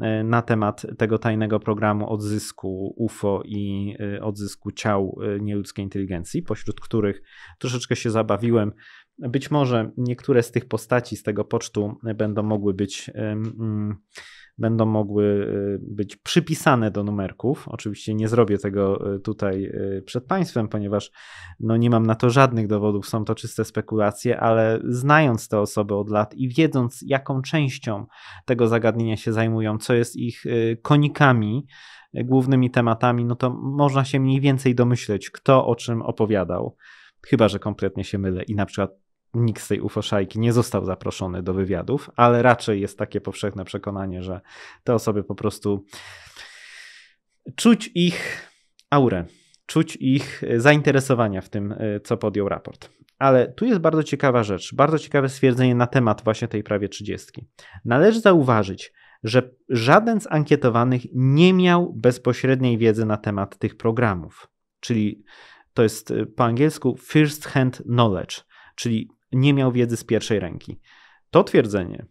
E, na temat tego tajnego programu odzysku UFO i e, odzysku ciał e, nieludzkiej inteligencji, pośród których troszeczkę się zabawiłem. Być może niektóre z tych postaci z tego pocztu będą mogły być. Um, będą mogły y, być przypisane do numerków. Oczywiście nie zrobię tego y, tutaj y, przed Państwem, ponieważ no nie mam na to żadnych dowodów, są to czyste spekulacje, ale znając te osoby od lat i wiedząc, jaką częścią tego zagadnienia się zajmują, co jest ich konikami, głównymi tematami, no to można się mniej więcej domyśleć, kto o czym opowiadał. Chyba, że kompletnie się mylę i na przykład nikt z tej ufoszajki nie został zaproszony do wywiadów, ale raczej jest takie powszechne przekonanie, że te osoby po prostu czuć ich aurę, czuć ich e, zainteresowania w tym, e, co podjął raport. Ale tu jest bardzo ciekawa rzecz, bardzo ciekawe stwierdzenie na temat właśnie tej prawie trzydziestki. Należy zauważyć, że żaden z ankietowanych nie miał bezpośredniej wiedzy na temat tych programów, czyli to jest e, po angielsku first hand knowledge, czyli nie miał wiedzy z pierwszej ręki. To twierdzenie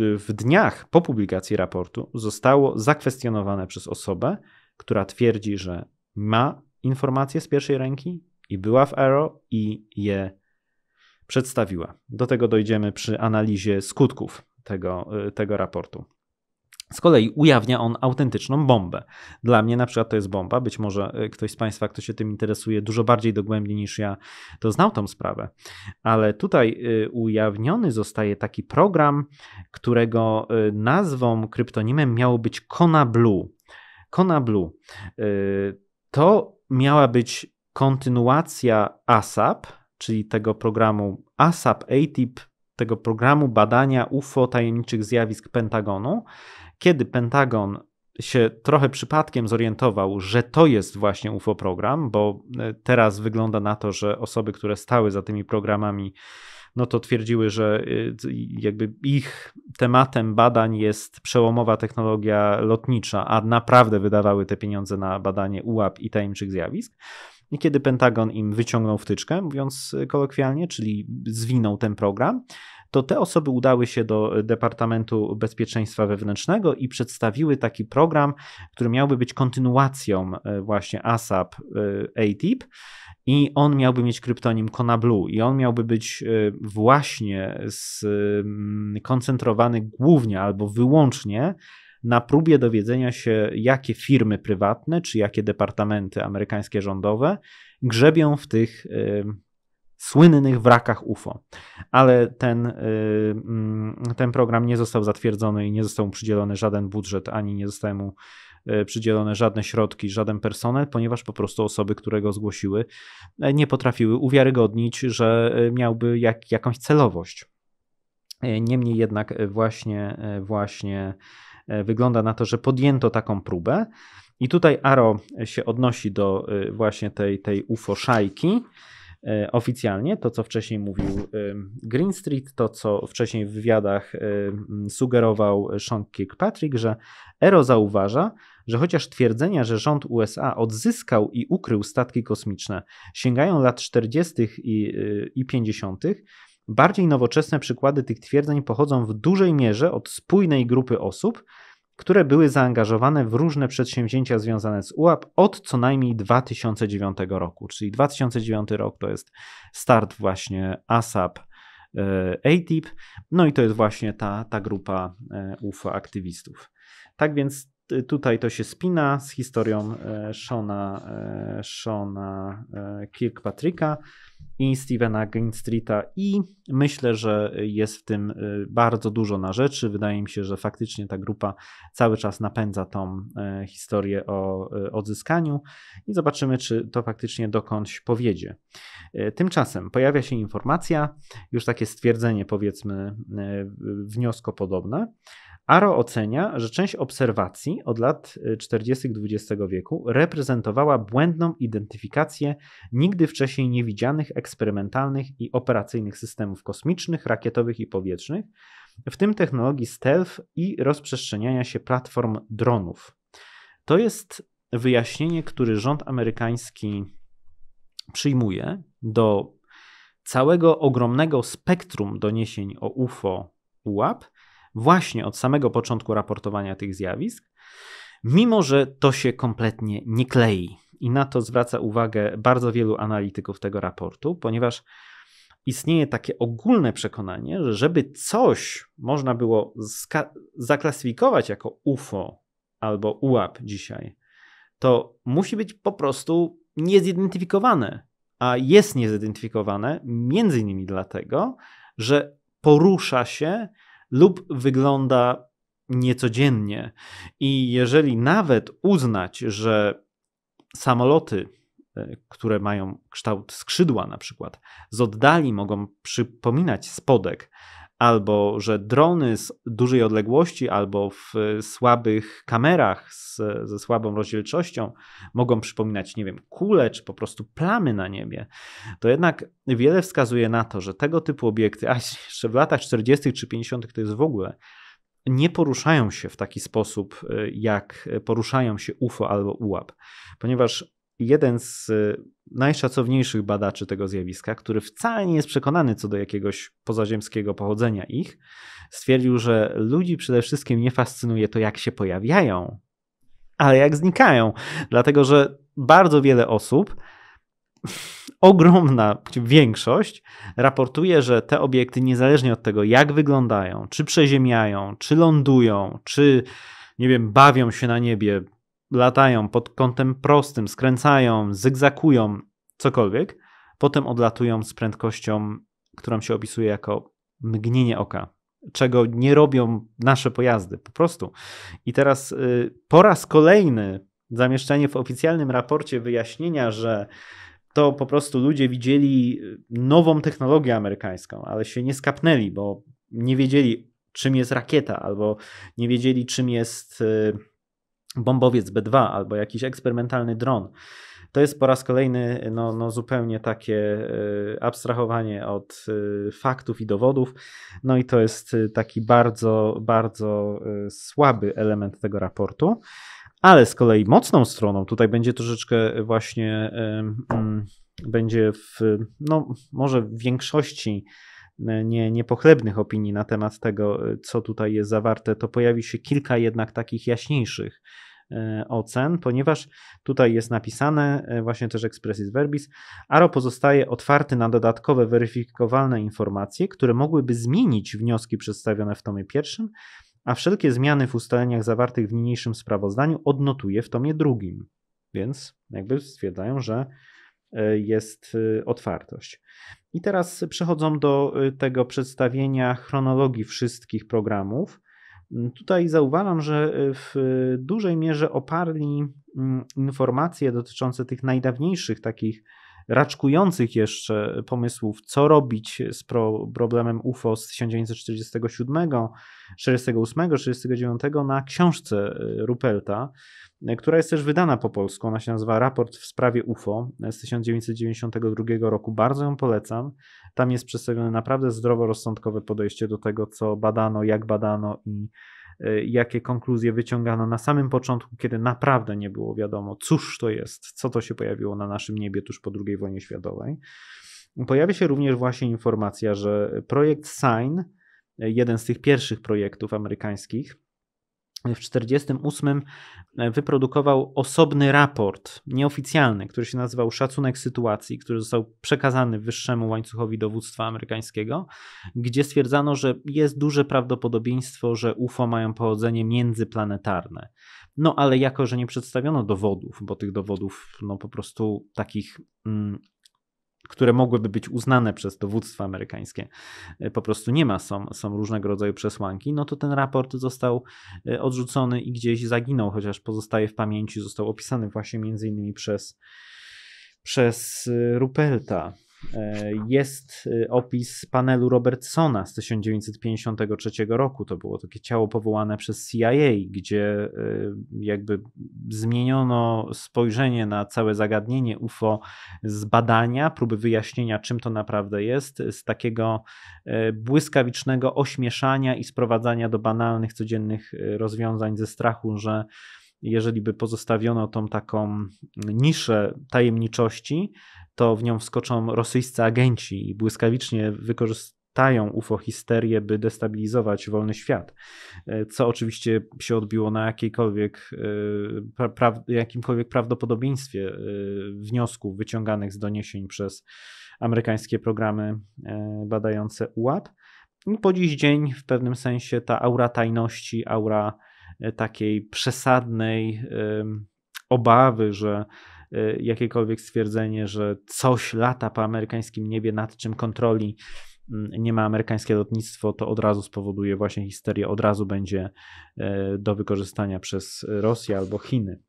y, w dniach po publikacji raportu zostało zakwestionowane przez osobę, która twierdzi, że ma informacje z pierwszej ręki i była w Arrow i je przedstawiła. Do tego dojdziemy przy analizie skutków tego, y, tego raportu. Z kolei ujawnia on autentyczną bombę. Dla mnie na przykład to jest bomba. Być może e, ktoś z Państwa, kto się tym interesuje dużo bardziej dogłębnie niż ja, to znał tą sprawę. Ale tutaj e, ujawniony zostaje taki program, którego e, nazwą, kryptonimem miało być Kona Blue. Kona Blue. To miała być kontynuacja ASAP, czyli tego programu ASAP ATIP, tego programu badania UFO tajemniczych zjawisk Pentagonu, kiedy Pentagon się trochę przypadkiem zorientował, że to jest właśnie UFO program, bo e, teraz wygląda na to, że osoby, które stały za tymi programami, no to twierdziły, że e, jakby ich tematem badań jest przełomowa technologia lotnicza, a naprawdę wydawały te pieniądze na badanie ułap i tajemniczych zjawisk. I kiedy Pentagon im wyciągnął wtyczkę, mówiąc e, kolokwialnie, czyli zwinął ten program, to te osoby udały się do e, Departamentu Bezpieczeństwa Wewnętrznego i przedstawiły taki program, który miałby być kontynuacją e, właśnie ASAP e, ATIP i on miałby mieć kryptonim Kona Blue i on miałby być właśnie skoncentrowany mm, głównie albo wyłącznie na próbie dowiedzenia się, jakie firmy prywatne czy jakie departamenty amerykańskie rządowe grzebią w tych słynnych wrakach UFO. Ale ten, y, mm, ten program nie został zatwierdzony i nie został mu przydzielony żaden budżet, ani nie zostały mu y, przydzielone żadne środki, żaden personel, ponieważ po prostu osoby, które go zgłosiły, e, nie potrafiły uwiarygodnić, że e, miałby jak, jakąś celowość. E, niemniej jednak właśnie, właśnie wygląda na to, że podjęto taką próbę. I tutaj Aro się odnosi do właśnie tej, tej UFO szajki. E, oficjalnie, to co wcześniej mówił e, Green Street, to co wcześniej w wywiadach e, sugerował Sean Kirkpatrick, że ERO zauważa, że chociaż twierdzenia, że rząd USA odzyskał i ukrył statki kosmiczne sięgają lat 40. i, i 50., bardziej nowoczesne przykłady tych twierdzeń pochodzą w dużej mierze od spójnej grupy osób, które były zaangażowane w różne przedsięwzięcia związane z UAP od co najmniej 2009 roku. Czyli 2009 rok to jest start właśnie ASAP e, ATIP, no i to jest właśnie ta, ta grupa e, UFO aktywistów. Tak więc tutaj to się spina z historią e, Shona, e, Shona e, Kirkpatricka i Stevena Greenstreeta i myślę, że jest w tym bardzo dużo na rzeczy. Wydaje mi się, że faktycznie ta grupa cały czas napędza tą historię o odzyskaniu i zobaczymy, czy to faktycznie dokądś powiedzie. Tymczasem pojawia się informacja, już takie stwierdzenie powiedzmy wnioskopodobne, Aro ocenia, że część obserwacji od lat 40. Y, XX wieku reprezentowała błędną identyfikację nigdy wcześniej niewidzianych eksperymentalnych i operacyjnych systemów kosmicznych, rakietowych i powietrznych, w tym technologii stealth i rozprzestrzeniania się platform dronów. To jest wyjaśnienie, które rząd amerykański przyjmuje do całego ogromnego spektrum doniesień o UFO UAP właśnie od samego początku raportowania tych zjawisk, mimo że to się kompletnie nie klei. I na to zwraca uwagę bardzo wielu analityków tego raportu, ponieważ istnieje takie ogólne przekonanie, że żeby coś można było zaklasyfikować jako UFO albo UAP dzisiaj, to musi być po prostu niezidentyfikowane. A jest niezidentyfikowane między innymi dlatego, że porusza się lub wygląda niecodziennie. I jeżeli nawet uznać, że samoloty, e, które mają kształt skrzydła na przykład, z oddali mogą przypominać spodek, albo że drony z dużej odległości, albo w słabych kamerach z, ze słabą rozdzielczością mogą przypominać, nie wiem, kule czy po prostu plamy na niebie, to jednak wiele wskazuje na to, że tego typu obiekty, a jeszcze w latach 40. czy 50. to jest w ogóle, nie poruszają się w taki sposób, e, jak poruszają się UFO albo UAP, ponieważ jeden z y, najszacowniejszych badaczy tego zjawiska, który wcale nie jest przekonany co do jakiegoś pozaziemskiego pochodzenia ich, stwierdził, że ludzi przede wszystkim nie fascynuje to, jak się pojawiają, ale jak znikają. Dlatego, że bardzo wiele osób, ogromna większość, raportuje, że te obiekty, niezależnie od tego, jak wyglądają, czy przeziemiają, czy lądują, czy nie wiem, bawią się na niebie latają pod kątem prostym, skręcają, zygzakują, cokolwiek, potem odlatują z prędkością, którą się opisuje jako mgnienie oka, czego nie robią nasze pojazdy po prostu. I teraz y, po raz kolejny zamieszczenie w oficjalnym raporcie wyjaśnienia, że to po prostu ludzie widzieli y, nową technologię amerykańską, ale się nie skapnęli, bo nie wiedzieli, czym jest rakieta, albo nie wiedzieli, czym jest. Y, bombowiec B2 albo jakiś eksperymentalny dron. To jest po raz kolejny no, no zupełnie takie e, abstrahowanie od e, faktów i dowodów. No i to jest e, taki bardzo, bardzo słaby element tego raportu. Ale z kolei mocną stroną tutaj będzie troszeczkę właśnie, mm, będzie w, no może w większości nie, niepochlebnych opinii na temat tego, co tutaj jest zawarte, to pojawi się kilka jednak takich jaśniejszych E, ocen, ponieważ tutaj jest napisane e, właśnie też expressis verbis, ARO pozostaje otwarty na dodatkowe weryfikowalne informacje, które mogłyby zmienić wnioski przedstawione w tomie pierwszym, a wszelkie zmiany w ustaleniach zawartych w niniejszym sprawozdaniu odnotuje w tomie drugim. Więc jakby stwierdzają, że e, jest otwartość. I teraz przechodzą do tego przedstawienia chronologii wszystkich programów. Tutaj zauważam, że e, w dużej mierze oparli mm, informacje dotyczące tych najdawniejszych takich raczkujących jeszcze pomysłów, co robić z problemem UFO z 1947, 48, 49 na książce e, Rupelta, e, która jest też wydana po polsku. Ona się nazywa Raport w sprawie UFO z 1992 roku. Bardzo ją polecam. Tam jest przedstawione naprawdę zdroworozsądkowe podejście do tego, co badano, jak badano i e, jakie konkluzje wyciągano na samym początku, kiedy naprawdę nie było wiadomo, cóż to jest, co to się pojawiło na naszym niebie tuż po II wojnie światowej. Pojawia się również właśnie informacja, że projekt SIGN, e, jeden z tych pierwszych projektów amerykańskich, w 1948 e, wyprodukował osobny raport nieoficjalny, który się nazywał Szacunek Sytuacji, który został przekazany wyższemu łańcuchowi dowództwa amerykańskiego, gdzie stwierdzano, że jest duże prawdopodobieństwo, że UFO mają pochodzenie międzyplanetarne. No ale jako, że nie przedstawiono dowodów, bo tych dowodów no, po prostu takich mm, które mogłyby być uznane przez dowództwo amerykańskie, e, po prostu nie ma, są, są różnego rodzaju przesłanki, no to ten raport został e, odrzucony i gdzieś zaginął, chociaż pozostaje w pamięci, został opisany właśnie między innymi przez, przez e, Rupelta. E, jest e, opis panelu Robertsona z 1953 roku. To było takie ciało powołane przez CIA, gdzie e, jakby zmieniono spojrzenie na całe zagadnienie UFO z badania, próby wyjaśnienia, czym to naprawdę jest, z takiego błyskawicznego ośmieszania i sprowadzania do banalnych, codziennych rozwiązań ze strachu, że jeżeli by pozostawiono tą taką niszę tajemniczości, to w nią wskoczą rosyjscy agenci i błyskawicznie wykorzystają UFO-histerię, by destabilizować wolny świat. E, co oczywiście się odbiło na jakiejkolwiek, e, pra, jakimkolwiek prawdopodobieństwie e, wniosków wyciąganych z doniesień przez amerykańskie programy badające UAP. I po dziś dzień w pewnym sensie ta aura tajności, aura E, takiej przesadnej obawy, że e, jakiekolwiek stwierdzenie, że coś lata po amerykańskim niebie, nad czym kontroli mm, nie ma amerykańskie lotnictwo, to od razu spowoduje właśnie histerię, od razu będzie e, do wykorzystania przez Rosję albo Chiny.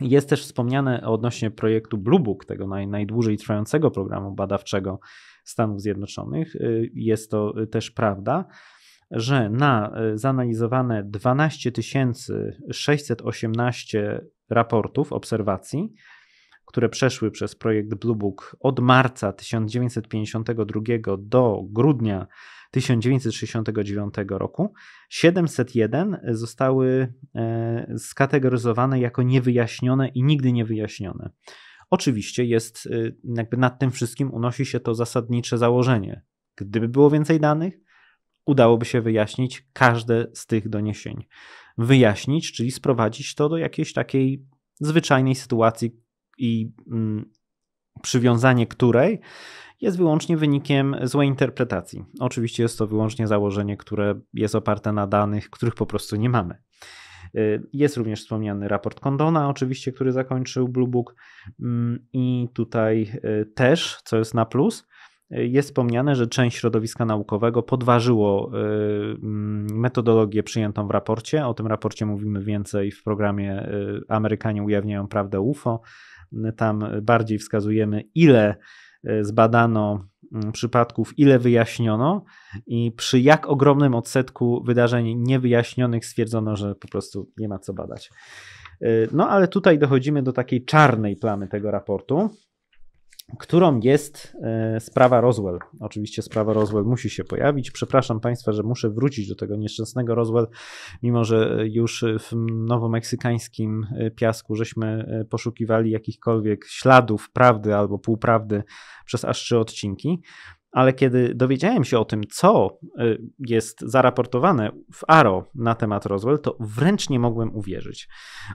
Jest też wspomniane odnośnie projektu Blue Book, tego naj, najdłużej trwającego programu badawczego Stanów Zjednoczonych. Jest to też prawda że na e, zanalizowane 12 618 raportów obserwacji, które przeszły przez projekt Blue Book od marca 1952 do grudnia 1969 roku, 701 zostały e, skategoryzowane jako niewyjaśnione i nigdy niewyjaśnione. Oczywiście jest, e, jakby nad tym wszystkim unosi się to zasadnicze założenie. Gdyby było więcej danych, udałoby się wyjaśnić każde z tych doniesień. Wyjaśnić, czyli sprowadzić to do jakiejś takiej zwyczajnej sytuacji i mm, przywiązanie której jest wyłącznie wynikiem złej interpretacji. Oczywiście jest to wyłącznie założenie, które jest oparte na danych, których po prostu nie mamy. Y, jest również wspomniany raport Kondona, oczywiście, który zakończył Blue Book, mm, i tutaj y, też, co jest na plus, jest wspomniane, że część środowiska naukowego podważyło y, mm, metodologię przyjętą w raporcie. O tym raporcie mówimy więcej w programie y, Amerykanie ujawniają prawdę UFO. Y, tam bardziej wskazujemy, ile zbadano mm, przypadków, ile wyjaśniono i przy jak ogromnym odsetku wydarzeń niewyjaśnionych stwierdzono, że po prostu nie ma co badać. No ale tutaj dochodzimy do takiej czarnej plamy tego raportu, którą jest e, sprawa Roswell. Oczywiście sprawa Roswell musi się pojawić. Przepraszam Państwa, że muszę wrócić do tego nieszczęsnego Roswell, mimo że już w nowomeksykańskim e, piasku żeśmy e, poszukiwali jakichkolwiek śladów prawdy albo półprawdy przez aż trzy odcinki ale kiedy dowiedziałem się o tym, co y, jest zaraportowane w ARO na temat Roswell, to wręcz nie mogłem uwierzyć.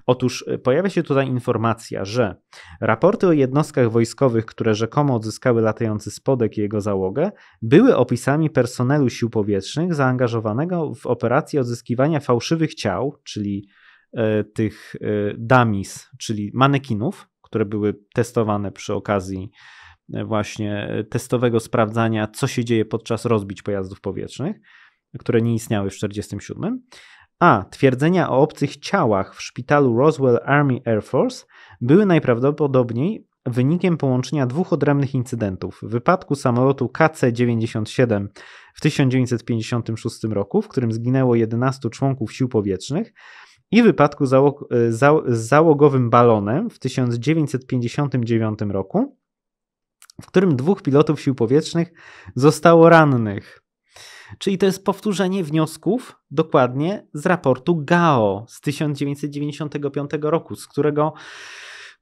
Otóż y, pojawia się tutaj informacja, że raporty o jednostkach wojskowych, które rzekomo odzyskały latający spodek i jego załogę, były opisami personelu sił powietrznych zaangażowanego w operację odzyskiwania fałszywych ciał, czyli e, tych e, damis, czyli manekinów, które były testowane przy okazji E, właśnie e, testowego sprawdzania, co się dzieje podczas rozbić pojazdów powietrznych, które nie istniały w 1947. A twierdzenia o obcych ciałach w szpitalu Roswell Army Air Force były najprawdopodobniej wynikiem połączenia dwóch odrębnych incydentów: wypadku samolotu KC-97 w 1956 roku, w którym zginęło 11 członków sił powietrznych, i wypadku z e, załogowym balonem w 1959 roku, w którym dwóch pilotów sił powietrznych zostało rannych. Czyli to jest powtórzenie wniosków dokładnie z raportu GAO z 1995 roku, z którego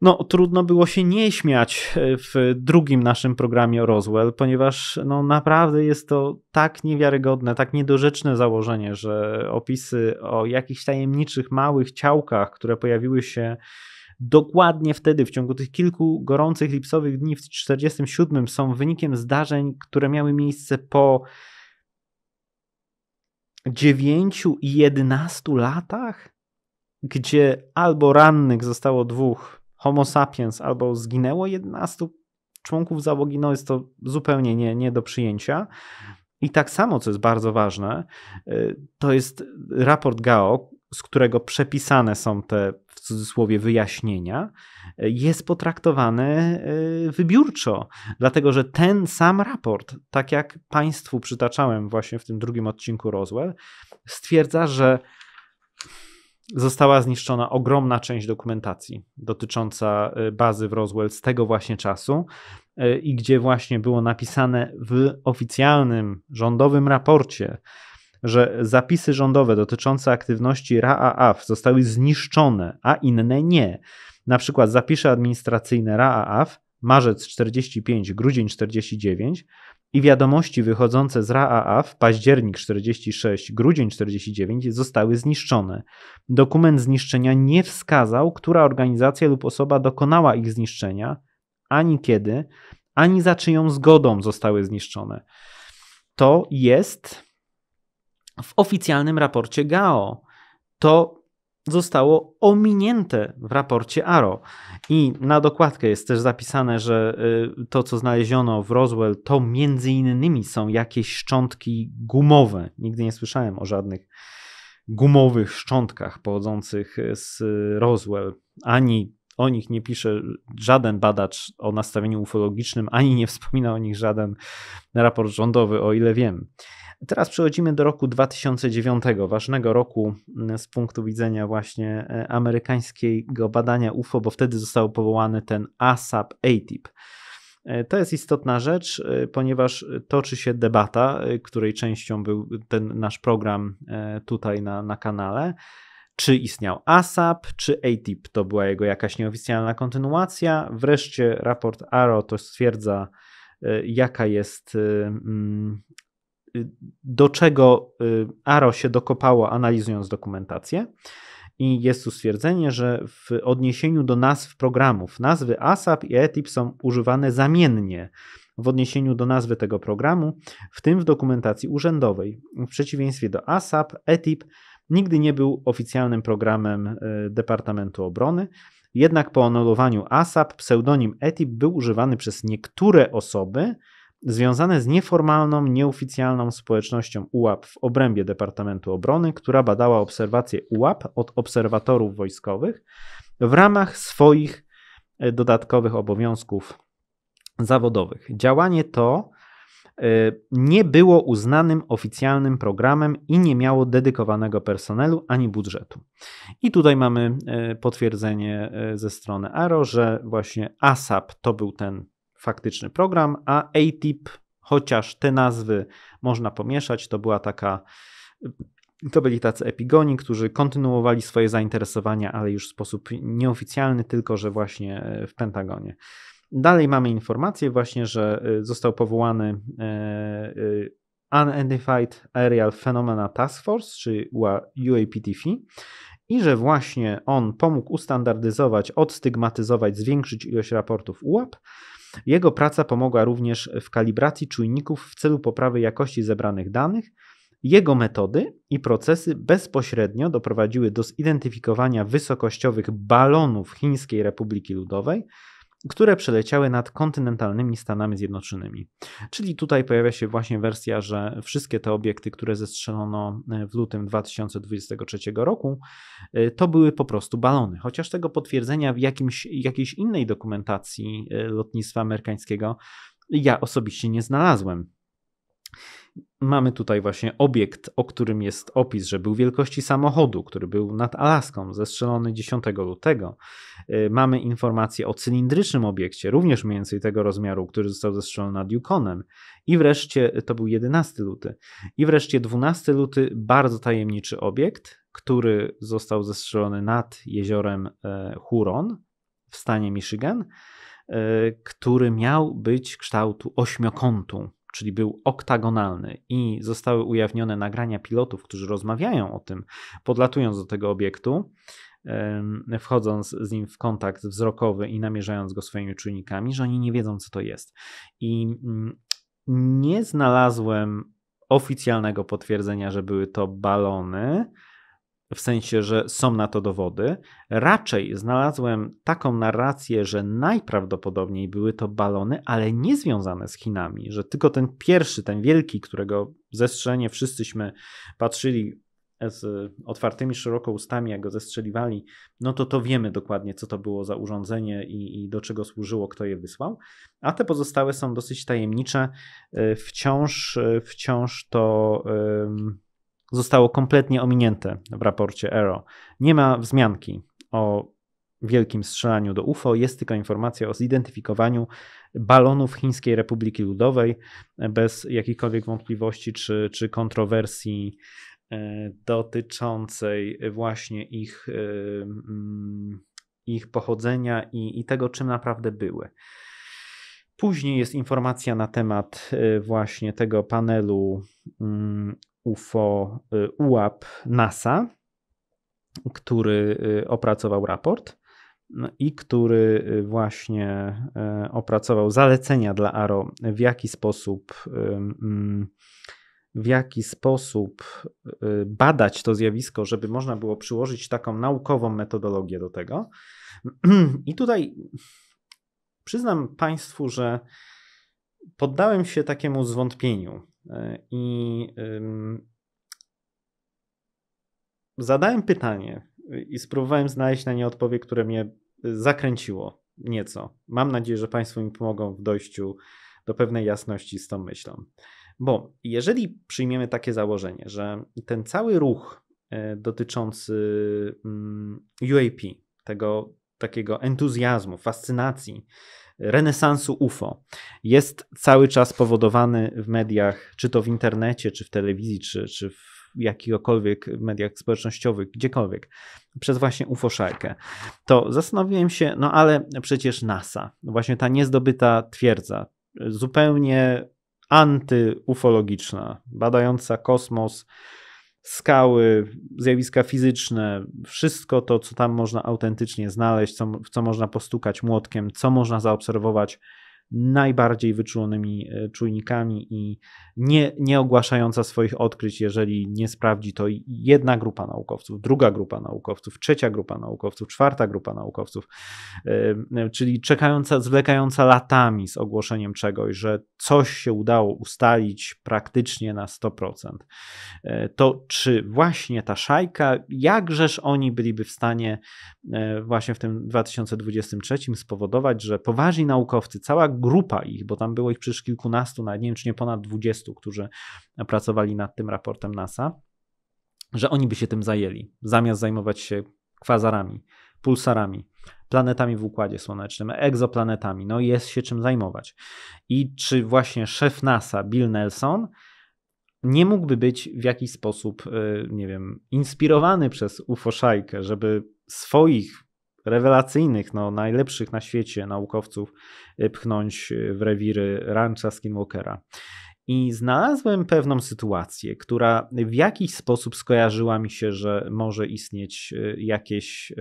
no, trudno było się nie śmiać e, w drugim naszym programie o Roswell, ponieważ no, naprawdę jest to tak niewiarygodne, tak niedorzeczne założenie, że opisy o jakichś tajemniczych małych ciałkach, które pojawiły się Dokładnie wtedy, w ciągu tych kilku gorących lipcowych dni w 1947 są wynikiem zdarzeń, które miały miejsce po 9 i 11 latach, gdzie albo rannych zostało dwóch homo sapiens, albo zginęło 11 członków załogi, no jest to zupełnie nie, nie do przyjęcia. I tak samo, co jest bardzo ważne, y, to jest raport GAO, z którego przepisane są te cudzysłowie wyjaśnienia, e, jest potraktowany e, wybiórczo, dlatego że ten sam raport, tak jak Państwu przytaczałem właśnie w tym drugim odcinku Roswell, stwierdza, że została zniszczona ogromna część dokumentacji dotycząca e, bazy w Roswell z tego właśnie czasu i gdzie właśnie było napisane w oficjalnym rządowym raporcie, że zapisy rządowe dotyczące aktywności RAAF zostały zniszczone, a inne nie. Na przykład zapisy administracyjne RAAF marzec 45, grudzień 49 i wiadomości wychodzące z RAAF październik 46, grudzień 49 zostały zniszczone. Dokument zniszczenia nie wskazał, która organizacja lub osoba dokonała ich zniszczenia, ani kiedy, ani za czyją zgodą zostały zniszczone. To jest w oficjalnym raporcie GAO. To zostało ominięte w raporcie ARO. I na dokładkę jest też zapisane, że y, to, co znaleziono w Roswell, to między innymi są jakieś szczątki gumowe. Nigdy nie słyszałem o żadnych gumowych szczątkach pochodzących y, z Roswell, ani o nich nie pisze żaden badacz o nastawieniu ufologicznym, ani nie wspomina o nich żaden raport rządowy, o ile wiem. Teraz przechodzimy do roku 2009, ważnego roku mm, z punktu widzenia właśnie e, amerykańskiego badania UFO, bo wtedy został powołany ten ASAP ATIP. E, to jest istotna rzecz, e, ponieważ toczy się debata, której częścią był ten nasz program tutaj na, na kanale, czy istniał ASAP, czy ATIP to była jego jakaś nieoficjalna kontynuacja. Wreszcie raport ARO to stwierdza, y, jaka jest, y, mm, y, do czego ARO się dokopało analizując dokumentację. I jest tu stwierdzenie, że w odniesieniu do nazw programów, nazwy ASAP i ETIP są używane zamiennie w odniesieniu do nazwy tego programu, w tym w dokumentacji urzędowej. W przeciwieństwie do ASAP, ETIP nigdy nie był oficjalnym programem e, Departamentu Obrony. Jednak po anulowaniu ASAP pseudonim ETIP był używany przez niektóre osoby związane z nieformalną, nieoficjalną społecznością UAP w obrębie Departamentu Obrony, która badała obserwacje UAP od obserwatorów wojskowych w ramach swoich e, dodatkowych obowiązków zawodowych. Działanie to E, nie było uznanym oficjalnym programem i nie miało dedykowanego personelu ani budżetu. I tutaj mamy e, potwierdzenie e, ze strony ARO, że właśnie ASAP to był ten faktyczny program, a ATIP, chociaż te nazwy można pomieszać, to była taka to byli tacy epigoni, którzy kontynuowali swoje zainteresowania, ale już w sposób nieoficjalny, tylko że właśnie w Pentagonie. Dalej mamy informację właśnie, że y, został powołany e, y, Unidentified Aerial Phenomena Task Force, czy UAPTF, i że właśnie on pomógł ustandardyzować, odstygmatyzować, zwiększyć ilość raportów UAP. Jego praca pomogła również w kalibracji czujników w celu poprawy jakości zebranych danych. Jego metody i procesy bezpośrednio doprowadziły do zidentyfikowania wysokościowych balonów Chińskiej Republiki Ludowej, które przeleciały nad kontynentalnymi Stanami Zjednoczonymi. Czyli tutaj pojawia się właśnie wersja, że wszystkie te obiekty, które zestrzelono e, w lutym 2023 roku, e, to były po prostu balony. Chociaż tego potwierdzenia w jakimś, jakiejś innej dokumentacji e, lotnictwa amerykańskiego ja osobiście nie znalazłem mamy tutaj właśnie obiekt, o którym jest opis, że był wielkości samochodu, który był nad Alaską, zestrzelony 10 lutego. Y, mamy informacje o cylindrycznym obiekcie, również mniej więcej tego rozmiaru, który został zestrzelony nad Yukonem. I wreszcie, y, to był 11 luty. I wreszcie 12 luty, bardzo tajemniczy obiekt, który został zestrzelony nad jeziorem y, Huron w stanie Michigan, który miał być kształtu ośmiokątu czyli był oktagonalny i zostały ujawnione nagrania pilotów, którzy rozmawiają o tym, podlatując do tego obiektu, wchodząc z nim w kontakt wzrokowy i namierzając go swoimi czujnikami, że oni nie wiedzą, co to jest. I mm, nie znalazłem oficjalnego potwierdzenia, że były to balony, w sensie, że są na to dowody. Raczej znalazłem taką narrację, że najprawdopodobniej były to balony, ale nie związane z Chinami, że tylko ten pierwszy, ten wielki, którego zestrzenie wszyscyśmy patrzyli z otwartymi szeroko ustami, jak go zestrzeliwali, no to to wiemy dokładnie, co to było za urządzenie i, i do czego służyło, kto je wysłał. A te pozostałe są dosyć tajemnicze. Y, wciąż, y, wciąż to zostało kompletnie ominięte w raporcie Aero. Nie ma wzmianki o wielkim strzelaniu do UFO, jest tylko informacja o zidentyfikowaniu balonów Chińskiej Republiki Ludowej bez jakichkolwiek wątpliwości czy, czy kontrowersji e, dotyczącej właśnie ich, e, mm, ich pochodzenia i, i tego, czym naprawdę były. Później jest informacja na temat e, właśnie tego panelu mm, UFO y, UAP NASA, który y, opracował raport no i który y, właśnie opracował zalecenia dla ARO, w jaki sposób mm, w jaki sposób badać to zjawisko, żeby można było przyłożyć taką naukową metodologię do tego. I tutaj przyznam Państwu, że poddałem się takiemu zwątpieniu, i zadałem pytanie i spróbowałem znaleźć na nie odpowiedź, które mnie y, zakręciło nieco. Mam nadzieję, że Państwo mi pomogą w dojściu do pewnej jasności z tą myślą. Bo jeżeli przyjmiemy takie założenie, że ten cały ruch e, dotyczący mm, UAP, tego takiego entuzjazmu, fascynacji renesansu UFO jest cały czas powodowany w mediach, czy to w internecie, czy w telewizji, czy, czy w jakichkolwiek mediach społecznościowych, gdziekolwiek, przez właśnie UFO-szajkę, to zastanowiłem się, no ale przecież NASA, właśnie ta niezdobyta twierdza, zupełnie antyufologiczna, badająca kosmos, skały, zjawiska fizyczne, wszystko to, co tam można autentycznie znaleźć, co, w co można postukać młotkiem, co można zaobserwować najbardziej wyczulonymi e, czujnikami i nie, nie ogłaszająca swoich odkryć, jeżeli nie sprawdzi to jedna grupa naukowców, druga grupa naukowców, trzecia grupa naukowców, czwarta grupa naukowców, e, e, czyli czekająca, zwlekająca latami z ogłoszeniem czegoś, że coś się udało ustalić praktycznie na 100%. To czy właśnie ta szajka, jakżeż oni byliby w stanie właśnie w tym 2023 spowodować, że poważni naukowcy, cała grupa ich, bo tam było ich przecież kilkunastu, nawet nie wiem, czy nie ponad dwudziestu, którzy pracowali nad tym raportem NASA, że oni by się tym zajęli, zamiast zajmować się kwazarami, pulsarami, planetami w Układzie Słonecznym, egzoplanetami. No jest się czym zajmować. I czy właśnie szef NASA, Bill Nelson, nie mógłby być w jakiś sposób, y, nie wiem, inspirowany przez UFO Szajkę, żeby swoich rewelacyjnych, no, najlepszych na świecie naukowców e, pchnąć e, w rewiry rancha Skinwalkera. I znalazłem pewną sytuację, która w jakiś sposób skojarzyła mi się, że może istnieć e, jakieś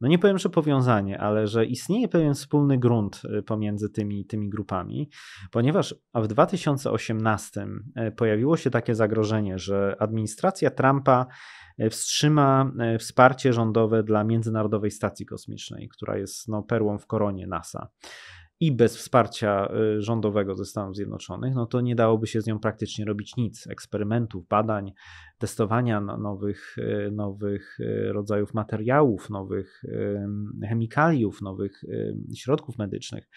no nie powiem, że powiązanie, ale że istnieje pewien wspólny grunt pomiędzy tymi, tymi grupami, ponieważ w 2018 pojawiło się takie zagrożenie, że administracja Trumpa E, wstrzyma e, wsparcie rządowe dla Międzynarodowej Stacji Kosmicznej, która jest no, perłą w koronie NASA i bez wsparcia e, rządowego ze Stanów Zjednoczonych, no to nie dałoby się z nią praktycznie robić nic. Eksperymentów, badań, testowania no, nowych, nowych rodzajów materiałów, nowych chemikaliów, nowych środków medycznych.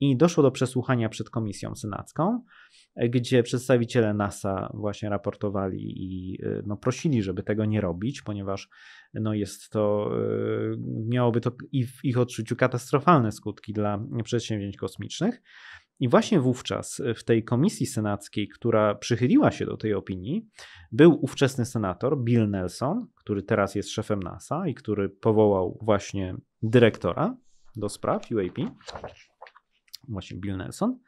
I doszło do przesłuchania przed Komisją Senacką gdzie przedstawiciele NASA właśnie raportowali i y, no, prosili, żeby tego nie robić, ponieważ no, jest to, y, miałoby to i w ich odczuciu katastrofalne skutki dla przedsięwzięć kosmicznych. I właśnie wówczas w tej komisji senackiej, która przychyliła się do tej opinii, był ówczesny senator Bill Nelson, który teraz jest szefem NASA i który powołał właśnie dyrektora do spraw UAP właśnie Bill Nelson.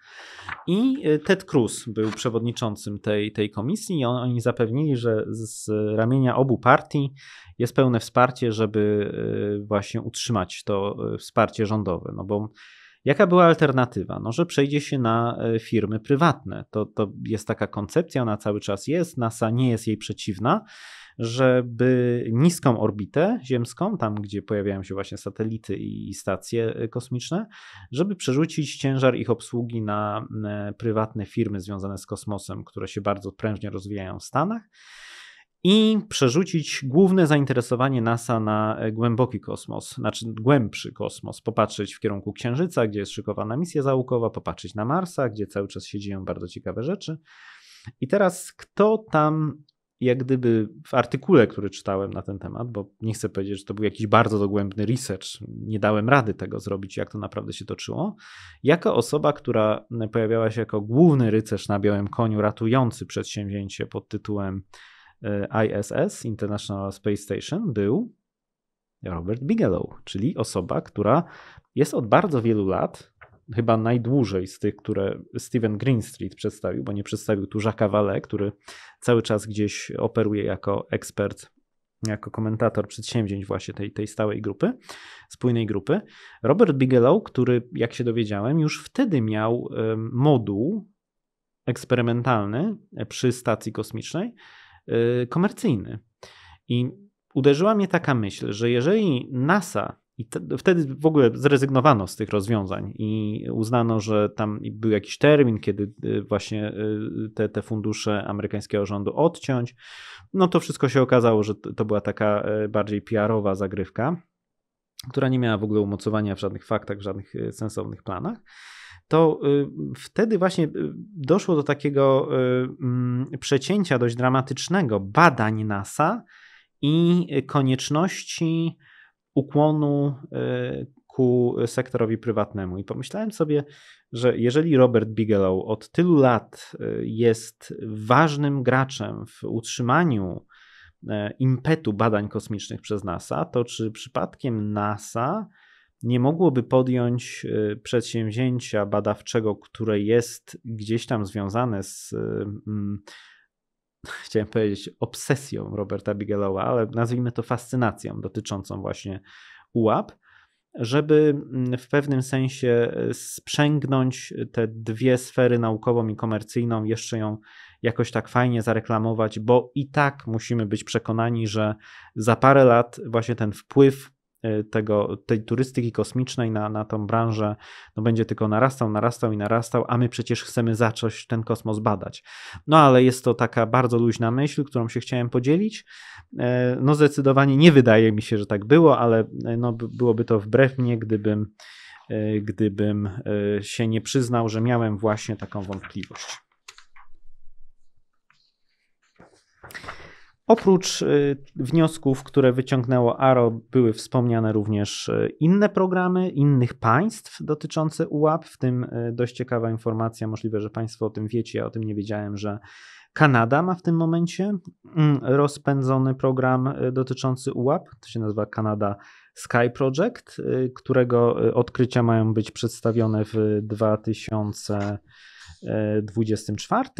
I e, Ted Cruz był przewodniczącym tej, tej komisji i on, oni zapewnili, że z ramienia obu partii jest pełne wsparcie, żeby e, właśnie utrzymać to e, wsparcie rządowe. No bo Jaka była alternatywa? No, że przejdzie się na firmy prywatne. To, to jest taka koncepcja, ona cały czas jest, NASA nie jest jej przeciwna żeby niską orbitę ziemską, tam gdzie pojawiają się właśnie satelity i stacje e, kosmiczne, żeby przerzucić ciężar ich obsługi na e, prywatne firmy związane z kosmosem, które się bardzo prężnie rozwijają w Stanach i przerzucić główne zainteresowanie NASA na e, głęboki kosmos, znaczy głębszy kosmos, popatrzeć w kierunku Księżyca, gdzie jest szykowana misja załukowa, popatrzeć na Marsa, gdzie cały czas się dzieją bardzo ciekawe rzeczy. I teraz kto tam jak gdyby w artykule, który czytałem na ten temat, bo nie chcę powiedzieć, że to był jakiś bardzo dogłębny research, nie dałem rady tego zrobić, jak to naprawdę się toczyło, jako osoba, która pojawiała się jako główny rycerz na białym koniu ratujący przedsięwzięcie pod tytułem e, ISS, International Space Station, był Robert Bigelow, czyli osoba, która jest od bardzo wielu lat chyba najdłużej z tych, które Steven Greenstreet przedstawił, bo nie przedstawił tu Jacques'a Vallée, który cały czas gdzieś operuje jako ekspert jako komentator przedsięwzięć właśnie tej, tej stałej grupy, spójnej grupy. Robert Bigelow, który jak się dowiedziałem, już wtedy miał moduł eksperymentalny e, przy stacji kosmicznej, e, komercyjny. I uderzyła mnie taka myśl, że jeżeli NASA i te, wtedy w ogóle zrezygnowano z tych rozwiązań i uznano, że tam był jakiś termin, kiedy y, właśnie y, te, te fundusze amerykańskiego rządu odciąć. No to wszystko się okazało, że to była taka e, bardziej PR-owa zagrywka, która nie miała w ogóle umocowania w żadnych faktach, w żadnych e, sensownych planach to y, wtedy właśnie doszło do takiego mm, przecięcia dość dramatycznego badań NASA i konieczności ukłonu e, ku sektorowi prywatnemu. I pomyślałem sobie, że jeżeli Robert Bigelow od tylu lat e, jest ważnym graczem w utrzymaniu e, impetu badań kosmicznych przez NASA, to czy przypadkiem NASA nie mogłoby podjąć przedsięwzięcia badawczego, które jest gdzieś tam związane z chciałem powiedzieć, obsesją Roberta Bigelowa, ale nazwijmy to fascynacją dotyczącą właśnie ułap, żeby mm, w pewnym sensie e, sprzęgnąć te dwie sfery naukową i komercyjną, jeszcze ją jakoś tak fajnie zareklamować, bo i tak musimy być przekonani, że za parę lat właśnie ten wpływ E, tego, tej turystyki kosmicznej na, na tą branżę no będzie tylko narastał, narastał i narastał, a my przecież chcemy zacząć ten kosmos badać. No ale jest to taka bardzo luźna myśl, którą się chciałem podzielić. E, no zdecydowanie nie wydaje mi się, że tak było, ale e, no, byłoby to wbrew mnie, gdybym, gdybym się nie przyznał, że miałem właśnie taką wątpliwość. Oprócz y, wniosków, które wyciągnęło ARO, były wspomniane również y, inne programy innych państw dotyczące UAP, w tym y, dość ciekawa informacja, możliwe, że Państwo o tym wiecie, ja o tym nie wiedziałem, że Kanada ma w tym momencie mm, rozpędzony program dotyczący UAP, to się nazywa Kanada Sky Project, którego odkrycia mają być przedstawione w 2000 24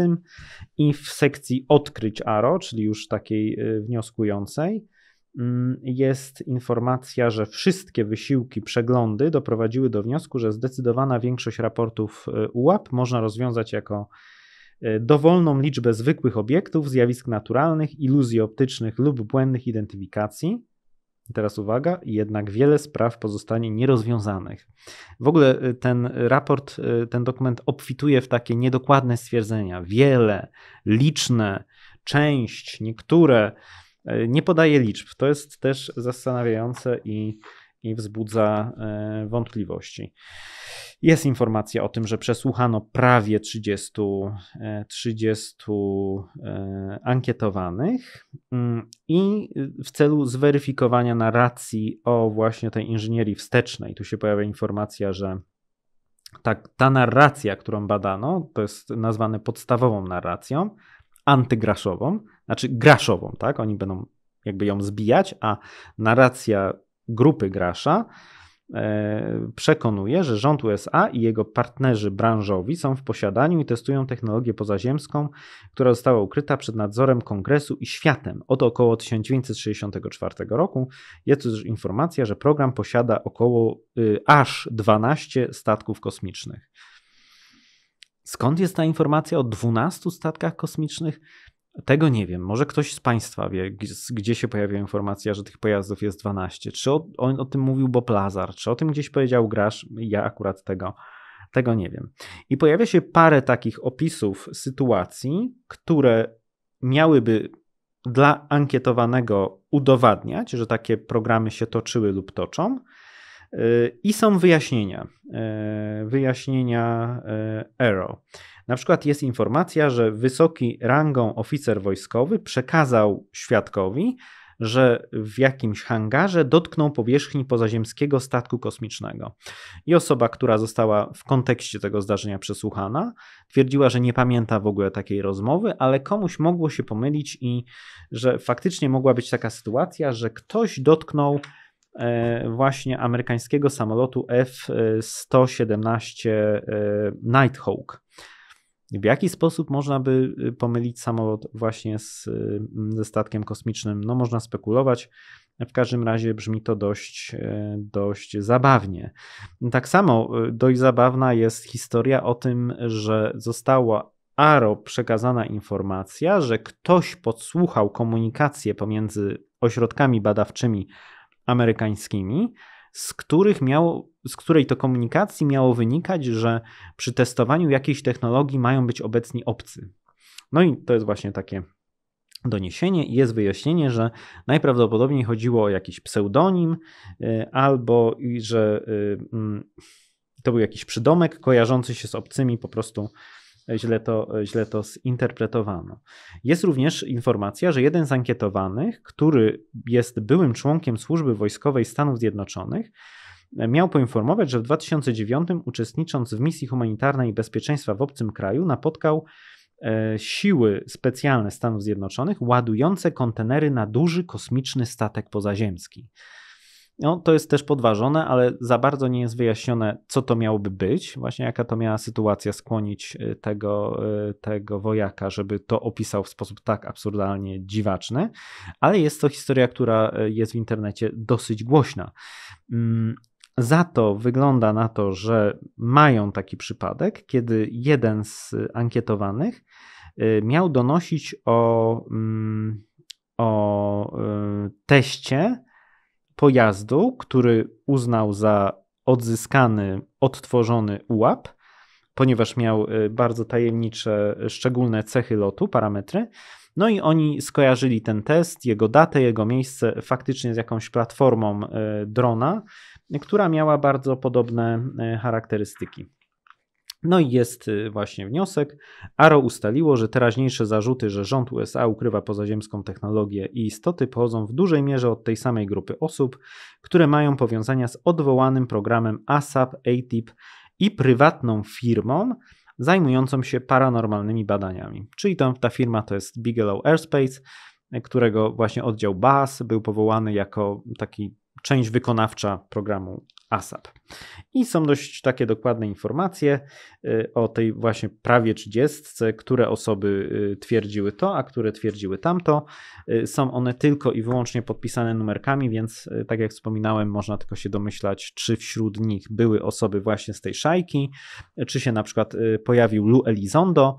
i w sekcji odkryć ARO, czyli już takiej y, wnioskującej, mm, jest informacja, że wszystkie wysiłki, przeglądy doprowadziły do wniosku, że zdecydowana większość raportów y, UAP można rozwiązać jako y, dowolną liczbę zwykłych obiektów, zjawisk naturalnych, iluzji optycznych lub błędnych identyfikacji. Teraz uwaga, jednak wiele spraw pozostanie nierozwiązanych. W ogóle y, ten raport, y, ten dokument obfituje w takie niedokładne stwierdzenia. Wiele, liczne, część, niektóre. Y, nie podaje liczb. To jest też zastanawiające i i wzbudza e, wątpliwości. Jest informacja o tym, że przesłuchano prawie 30, 30 e, e, ankietowanych mm, i w celu zweryfikowania narracji o właśnie tej inżynierii wstecznej, tu się pojawia informacja, że ta, ta narracja, którą badano, to jest nazwane podstawową narracją antygraszową, znaczy graszową, tak? Oni będą jakby ją zbijać, a narracja grupy grasza e, przekonuje, że rząd USA i jego partnerzy branżowi są w posiadaniu i testują technologię pozaziemską, która została ukryta przed nadzorem Kongresu i światem. Od około 1964 roku jest już informacja, że program posiada około y, aż 12 statków kosmicznych. Skąd jest ta informacja o 12 statkach kosmicznych? Tego nie wiem. Może ktoś z Państwa wie, gdzie się pojawia informacja, że tych pojazdów jest 12. Czy o, on o tym mówił Bob Lazar, czy o tym gdzieś powiedział Grasz? Ja akurat tego, tego nie wiem. I pojawia się parę takich opisów sytuacji, które miałyby dla ankietowanego udowadniać, że takie programy się toczyły lub toczą. Y, I są wyjaśnienia. Y, wyjaśnienia y, Arrow. Na przykład jest informacja, że wysoki rangą oficer wojskowy przekazał świadkowi, że w jakimś hangarze dotknął powierzchni pozaziemskiego statku kosmicznego. I osoba, która została w kontekście tego zdarzenia przesłuchana, twierdziła, że nie pamięta w ogóle takiej rozmowy, ale komuś mogło się pomylić i że faktycznie mogła być taka sytuacja, że ktoś dotknął e, właśnie amerykańskiego samolotu F-117 e, e, Nighthawk. W jaki sposób można by y, pomylić samolot właśnie z, y, ze statkiem kosmicznym? No, można spekulować. W każdym razie brzmi to dość, e, dość zabawnie. Tak samo y, dość zabawna jest historia o tym, że została ARO przekazana informacja, że ktoś podsłuchał komunikację pomiędzy ośrodkami badawczymi amerykańskimi z, których miało, z której to komunikacji miało wynikać, że przy testowaniu jakiejś technologii mają być obecni obcy. No i to jest właśnie takie doniesienie i jest wyjaśnienie, że najprawdopodobniej chodziło o jakiś pseudonim y, albo że y, mm, to był jakiś przydomek kojarzący się z obcymi po prostu źle to, źle to zinterpretowano. Jest również informacja, że jeden z ankietowanych, który jest byłym członkiem służby wojskowej Stanów Zjednoczonych, miał poinformować, że w 2009 uczestnicząc w misji humanitarnej i bezpieczeństwa w obcym kraju napotkał e, siły specjalne Stanów Zjednoczonych ładujące kontenery na duży kosmiczny statek pozaziemski. No, to jest też podważone, ale za bardzo nie jest wyjaśnione, co to miałoby być, właśnie jaka to miała sytuacja skłonić y, tego, y, tego wojaka, żeby to opisał w sposób tak absurdalnie dziwaczny, ale jest to historia, która y, jest w internecie dosyć głośna. Mm, za to wygląda na to, że mają taki przypadek, kiedy jeden z ankietowanych miał donosić o, mm, o teście, pojazdu, który uznał za odzyskany, odtworzony ułap, ponieważ miał y, bardzo tajemnicze, szczególne cechy lotu, parametry. No i oni skojarzyli ten test, jego datę, jego miejsce faktycznie z jakąś platformą y, drona, która miała bardzo podobne y, charakterystyki. No i jest y, właśnie wniosek. ARO ustaliło, że teraźniejsze zarzuty, że rząd USA ukrywa pozaziemską technologię i istoty, pochodzą w dużej mierze od tej samej grupy osób, które mają powiązania z odwołanym programem ASAP, ATIP i prywatną firmą zajmującą się paranormalnymi badaniami. Czyli tam ta firma to jest Bigelow Airspace, którego właśnie oddział BAS był powołany jako taki część wykonawcza programu ASAP. I są dość takie dokładne informacje y, o tej właśnie prawie 30, które osoby y, twierdziły to, a które twierdziły tamto. Y, są one tylko i wyłącznie podpisane numerkami, więc tak jak wspominałem, można tylko się domyślać, czy wśród nich były osoby właśnie z tej szajki, czy się na przykład pojawił Lou Elizondo,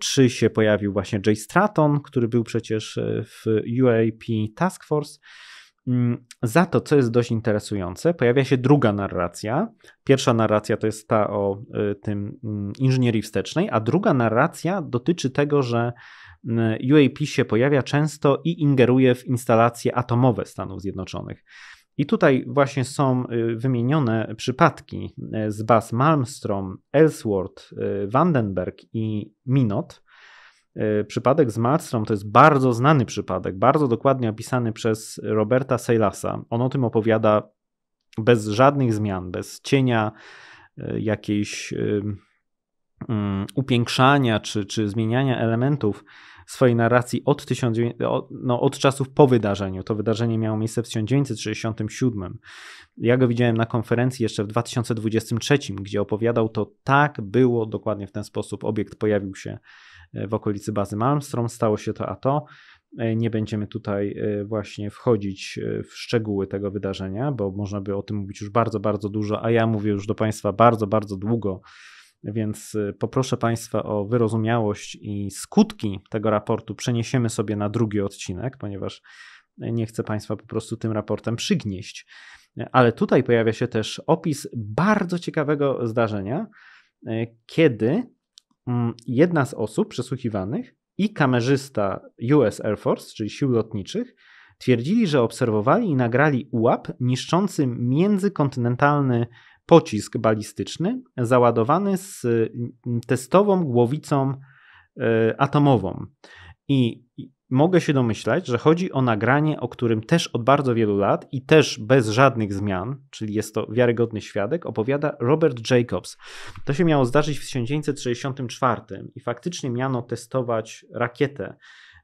czy się pojawił właśnie Jay Stratton, który był przecież w UAP Task Force. Mm, za to, co jest dość interesujące, pojawia się druga narracja. Pierwsza narracja to jest ta o y, tym mm, inżynierii wstecznej, a druga narracja dotyczy tego, że mm, UAP się pojawia często i ingeruje w instalacje atomowe Stanów Zjednoczonych. I tutaj właśnie są y, wymienione przypadki y, z baz Malmstrom, Ellsworth, Vandenberg i Minot E, przypadek z Malmström to jest bardzo znany przypadek, bardzo dokładnie opisany przez Roberta Seylasa. On o tym opowiada bez żadnych zmian, bez cienia e, jakiejś e, mm, upiększania czy, czy zmieniania elementów swojej narracji od, tysiąc, no, od czasów po wydarzeniu. To wydarzenie miało miejsce w 1967. Ja go widziałem na konferencji jeszcze w 2023, gdzie opowiadał to tak było dokładnie w ten sposób. Obiekt pojawił się E, w okolicy bazy Malmstrom, stało się to a to. E, nie będziemy tutaj e, właśnie wchodzić w szczegóły tego wydarzenia, bo można by o tym mówić już bardzo, bardzo dużo, a ja mówię już do Państwa bardzo, bardzo długo. Więc poproszę Państwa o wyrozumiałość i skutki tego raportu przeniesiemy sobie na drugi odcinek, ponieważ nie chcę Państwa po prostu tym raportem przygnieść. Ale tutaj pojawia się też opis bardzo ciekawego zdarzenia, kiedy Mm, jedna z osób przesłuchiwanych i kamerzysta US Air Force, czyli sił lotniczych, twierdzili, że obserwowali i nagrali ułap niszczący międzykontynentalny pocisk balistyczny załadowany z mm, testową głowicą e, atomową. I mogę się domyślać, że chodzi o nagranie, o którym też od bardzo wielu lat i też bez żadnych zmian, czyli jest to wiarygodny świadek, opowiada Robert Jacobs. To się miało zdarzyć w 1964 i faktycznie miano testować rakietę,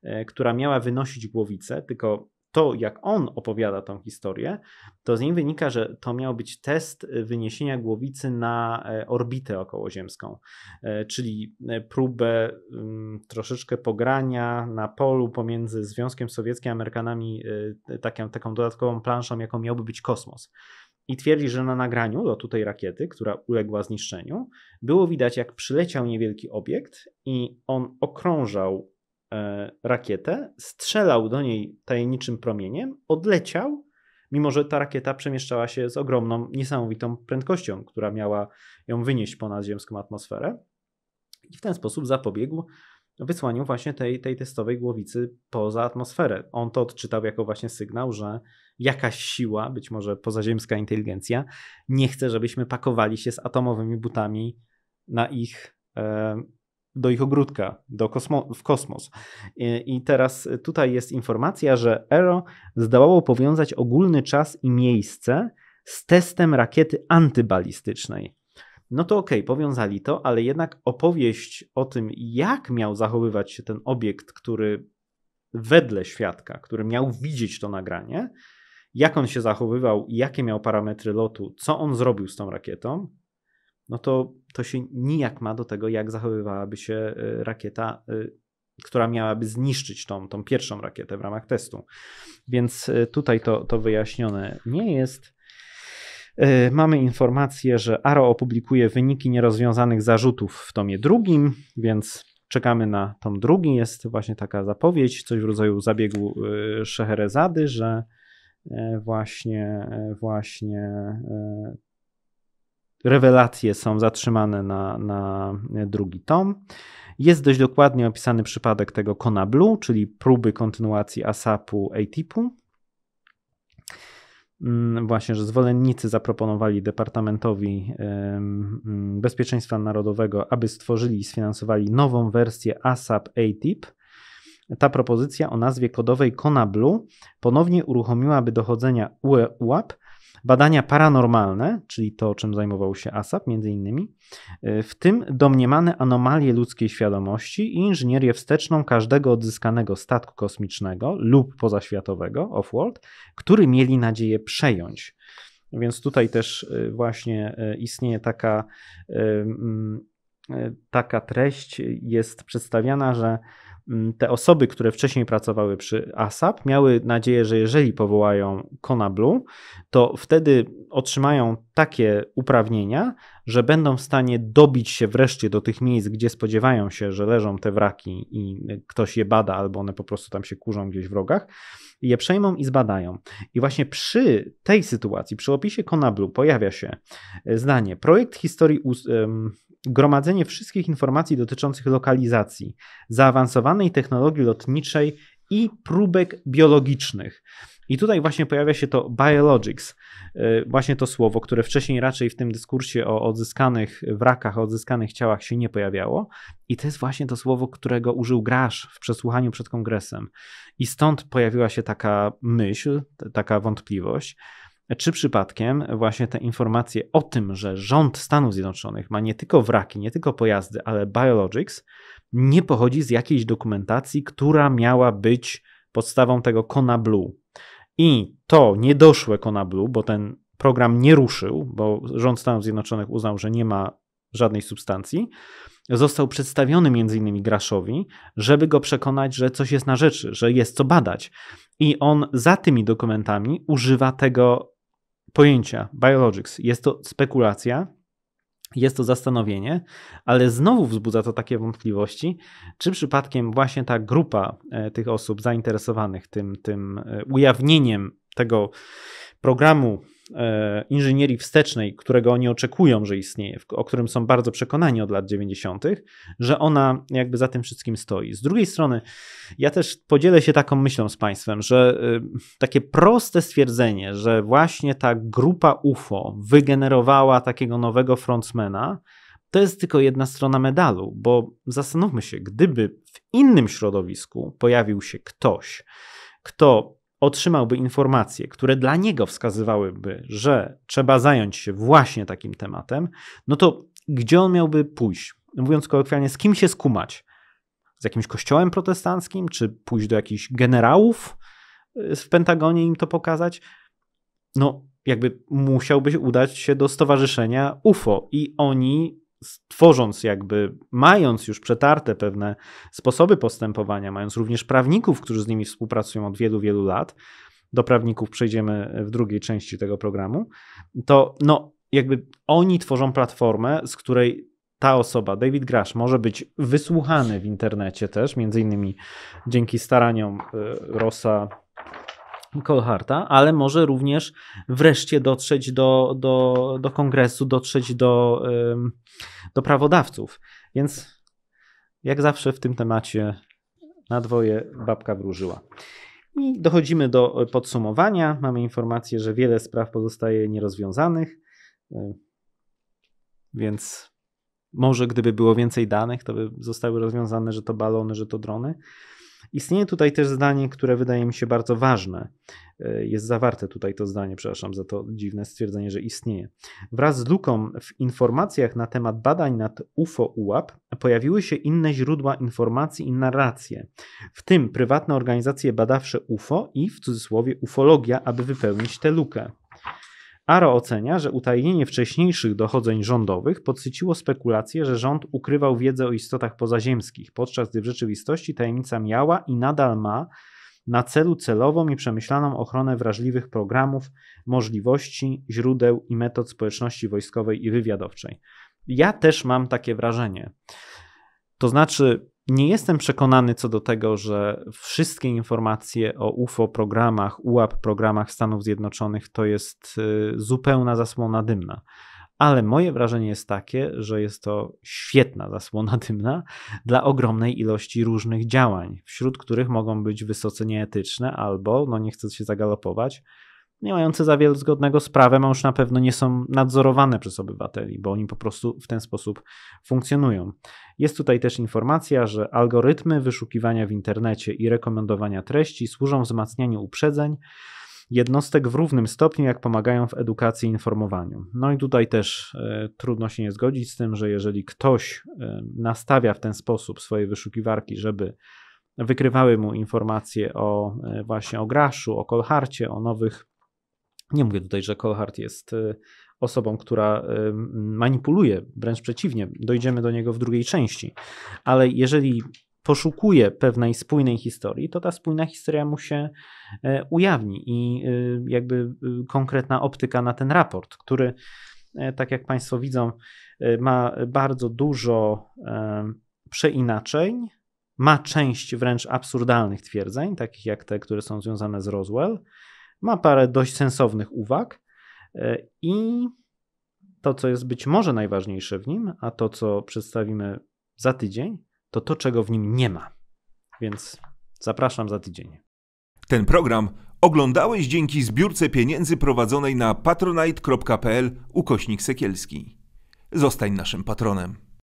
e, która miała wynosić głowicę, tylko to, jak on opowiada tą historię, to z niej wynika, że to miał być test wyniesienia głowicy na e, orbitę okołoziemską, e, czyli e, próbę mm, troszeczkę pogrania na polu pomiędzy Związkiem Sowieckim a Amerykanami taką, taką dodatkową planszą, jaką miałby być kosmos i twierdzi, że na nagraniu do tej rakiety, która uległa zniszczeniu, było widać, jak przyleciał niewielki obiekt i on okrążał E, rakietę, strzelał do niej tajemniczym promieniem, odleciał, mimo że ta rakieta przemieszczała się z ogromną, niesamowitą prędkością, która miała ją wynieść ponad ziemską atmosferę. I w ten sposób zapobiegł wysłaniu właśnie tej, tej testowej głowicy poza atmosferę. On to odczytał jako właśnie sygnał, że jakaś siła, być może pozaziemska inteligencja, nie chce, żebyśmy pakowali się z atomowymi butami na ich e, do ich ogródka, do kosmo w kosmos. I teraz tutaj jest informacja, że Aero zdołało powiązać ogólny czas i miejsce z testem rakiety antybalistycznej. No to okej, okay, powiązali to, ale jednak opowieść o tym, jak miał zachowywać się ten obiekt, który wedle świadka, który miał widzieć to nagranie, jak on się zachowywał, jakie miał parametry lotu, co on zrobił z tą rakietą, no to to się nijak ma do tego, jak zachowywałaby się y, rakieta, y, która miałaby zniszczyć tą, tą pierwszą rakietę w ramach testu. Więc y, tutaj to, to wyjaśnione nie jest. Mamy informację, że ARO opublikuje wyniki nierozwiązanych zarzutów w tomie drugim, więc czekamy na tom drugi. Jest właśnie taka zapowiedź, coś w rodzaju zabiegu Szeherezady, że właśnie, właśnie rewelacje są zatrzymane na, na drugi tom. Jest dość dokładnie opisany przypadek tego Kona Blue, czyli próby kontynuacji ASAP-u ATIP-u. Mm, właśnie, że zwolennicy zaproponowali Departamentowi mm, Bezpieczeństwa Narodowego, aby stworzyli i sfinansowali nową wersję ASAP ATIP. Ta propozycja o nazwie kodowej Kona Blue ponownie uruchomiłaby dochodzenia UE UAP, Badania paranormalne, czyli to, czym zajmował się ASAP między innymi, e, w tym domniemane anomalie ludzkiej świadomości i inżynierię wsteczną każdego odzyskanego statku kosmicznego lub pozaświatowego, off-world, który mieli nadzieję przejąć. Więc tutaj też e, właśnie e, istnieje taka, taka treść, jest przedstawiana, że Mm, te osoby, które wcześniej pracowały przy ASAP, miały nadzieję, że jeżeli powołają Kona Blue, to wtedy otrzymają takie uprawnienia, że będą w stanie dobić się wreszcie do tych miejsc, gdzie spodziewają się, że leżą te wraki i ktoś je bada, albo one po prostu tam się kurzą gdzieś w rogach, je przejmą i zbadają. I właśnie przy tej sytuacji, przy opisie Kona Blue pojawia się e, zdanie: projekt historii. Us- gromadzenie wszystkich informacji dotyczących lokalizacji, zaawansowanej technologii lotniczej i próbek biologicznych. I tutaj właśnie pojawia się to biologics, y, właśnie to słowo, które wcześniej raczej w tym dyskursie o odzyskanych wrakach, o odzyskanych ciałach się nie pojawiało. I to jest właśnie to słowo, którego użył Grasz w przesłuchaniu przed kongresem. I stąd pojawiła się taka myśl, taka wątpliwość, czy przypadkiem właśnie te informacje o tym, że rząd Stanów Zjednoczonych ma nie tylko wraki, nie tylko pojazdy, ale biologics, nie pochodzi z jakiejś dokumentacji, która miała być podstawą tego Kona Blue. I to niedoszłe Kona Blue, bo ten program nie ruszył, bo rząd Stanów Zjednoczonych uznał, że nie ma żadnej substancji, został przedstawiony między innymi Graszowi, żeby go przekonać, że coś jest na rzeczy, że jest co badać. I on za tymi dokumentami używa tego pojęcia biologics. Jest to spekulacja, jest to zastanowienie, ale znowu wzbudza to takie wątpliwości, czy przypadkiem właśnie ta grupa e, tych osób zainteresowanych tym, tym e, ujawnieniem tego programu E, inżynierii wstecznej, którego oni oczekują, że istnieje, o którym są bardzo przekonani od lat 90., że ona jakby za tym wszystkim stoi. Z drugiej strony, ja też podzielę się taką myślą z Państwem, że y, takie proste stwierdzenie, że właśnie ta grupa UFO wygenerowała takiego nowego frontmana, to jest tylko jedna strona medalu, bo zastanówmy się, gdyby w innym środowisku pojawił się ktoś, kto otrzymałby informacje, które dla niego wskazywałyby, że trzeba zająć się właśnie takim tematem, no to gdzie on miałby pójść? No mówiąc kolokwialnie, z kim się skumać? Z jakimś kościołem protestanckim, czy pójść do jakichś generałów y, w Pentagonie im to pokazać? No, jakby musiałby udać się do stowarzyszenia UFO i oni tworząc jakby, mając już przetarte pewne sposoby postępowania, mając również prawników, którzy z nimi współpracują od wielu, wielu lat, do prawników przejdziemy w drugiej części tego programu, to no jakby oni tworzą platformę, z której ta osoba, David Grasz, może być wysłuchany w internecie też, między innymi dzięki staraniom y, Rosa, Colharta, ale może również wreszcie dotrzeć do, do, do kongresu, dotrzeć do, do prawodawców. Więc jak zawsze w tym temacie na dwoje babka wróżyła. I dochodzimy do podsumowania. Mamy informację, że wiele spraw pozostaje nierozwiązanych, więc może gdyby było więcej danych, to by zostały rozwiązane, że to balony, że to drony. Istnieje tutaj też zdanie, które wydaje mi się bardzo ważne. E, jest zawarte tutaj to zdanie, przepraszam za to dziwne stwierdzenie, że istnieje. Wraz z luką w informacjach na temat badań nad UFO-UAP pojawiły się inne źródła informacji i narracje, w tym prywatne organizacje badawcze UFO i w cudzysłowie ufologia, aby wypełnić tę lukę. Aro ocenia, że utajnienie wcześniejszych dochodzeń rządowych podsyciło spekulacje, że rząd ukrywał wiedzę o istotach pozaziemskich, podczas gdy w rzeczywistości tajemnica miała i nadal ma na celu celową i przemyślaną ochronę wrażliwych programów, możliwości, źródeł i metod społeczności wojskowej i wywiadowczej. Ja też mam takie wrażenie. To znaczy, nie jestem przekonany co do tego, że wszystkie informacje o UFO programach, UAP programach Stanów Zjednoczonych to jest y, zupełna zasłona dymna. Ale moje wrażenie jest takie, że jest to świetna zasłona dymna dla ogromnej ilości różnych działań, wśród których mogą być wysoce nieetyczne albo, no nie chcę się zagalopować, nie mające za wiele zgodnego z prawem, a już na pewno nie są nadzorowane przez obywateli, bo oni po prostu w ten sposób funkcjonują. Jest tutaj też informacja, że algorytmy wyszukiwania w internecie i rekomendowania treści służą wzmacnianiu uprzedzeń jednostek w równym stopniu, jak pomagają w edukacji i informowaniu. No i tutaj też y, trudno się nie zgodzić z tym, że jeżeli ktoś y, nastawia w ten sposób swoje wyszukiwarki, żeby wykrywały mu informacje o y, właśnie o graszu, o kolharcie, o nowych nie mówię tutaj, że Colhart jest y, osobą, która y, manipuluje, wręcz przeciwnie, dojdziemy do niego w drugiej części. Ale jeżeli poszukuje pewnej spójnej historii, to ta spójna historia mu się y, ujawni i jakby konkretna optyka na ten raport, który, tak jak Państwo widzą, ma bardzo dużo przeinaczeń. Ma część wręcz absurdalnych twierdzeń, takich jak te, które są związane z Roswell, ma parę dość sensownych uwag e, i to, co jest być może najważniejsze w nim, a to, co przedstawimy za tydzień, to to, czego w nim nie ma. Więc zapraszam za tydzień. Ten program oglądałeś dzięki zbiórce pieniędzy prowadzonej na patronite.pl ukośnik Sekielski. Zostań naszym patronem.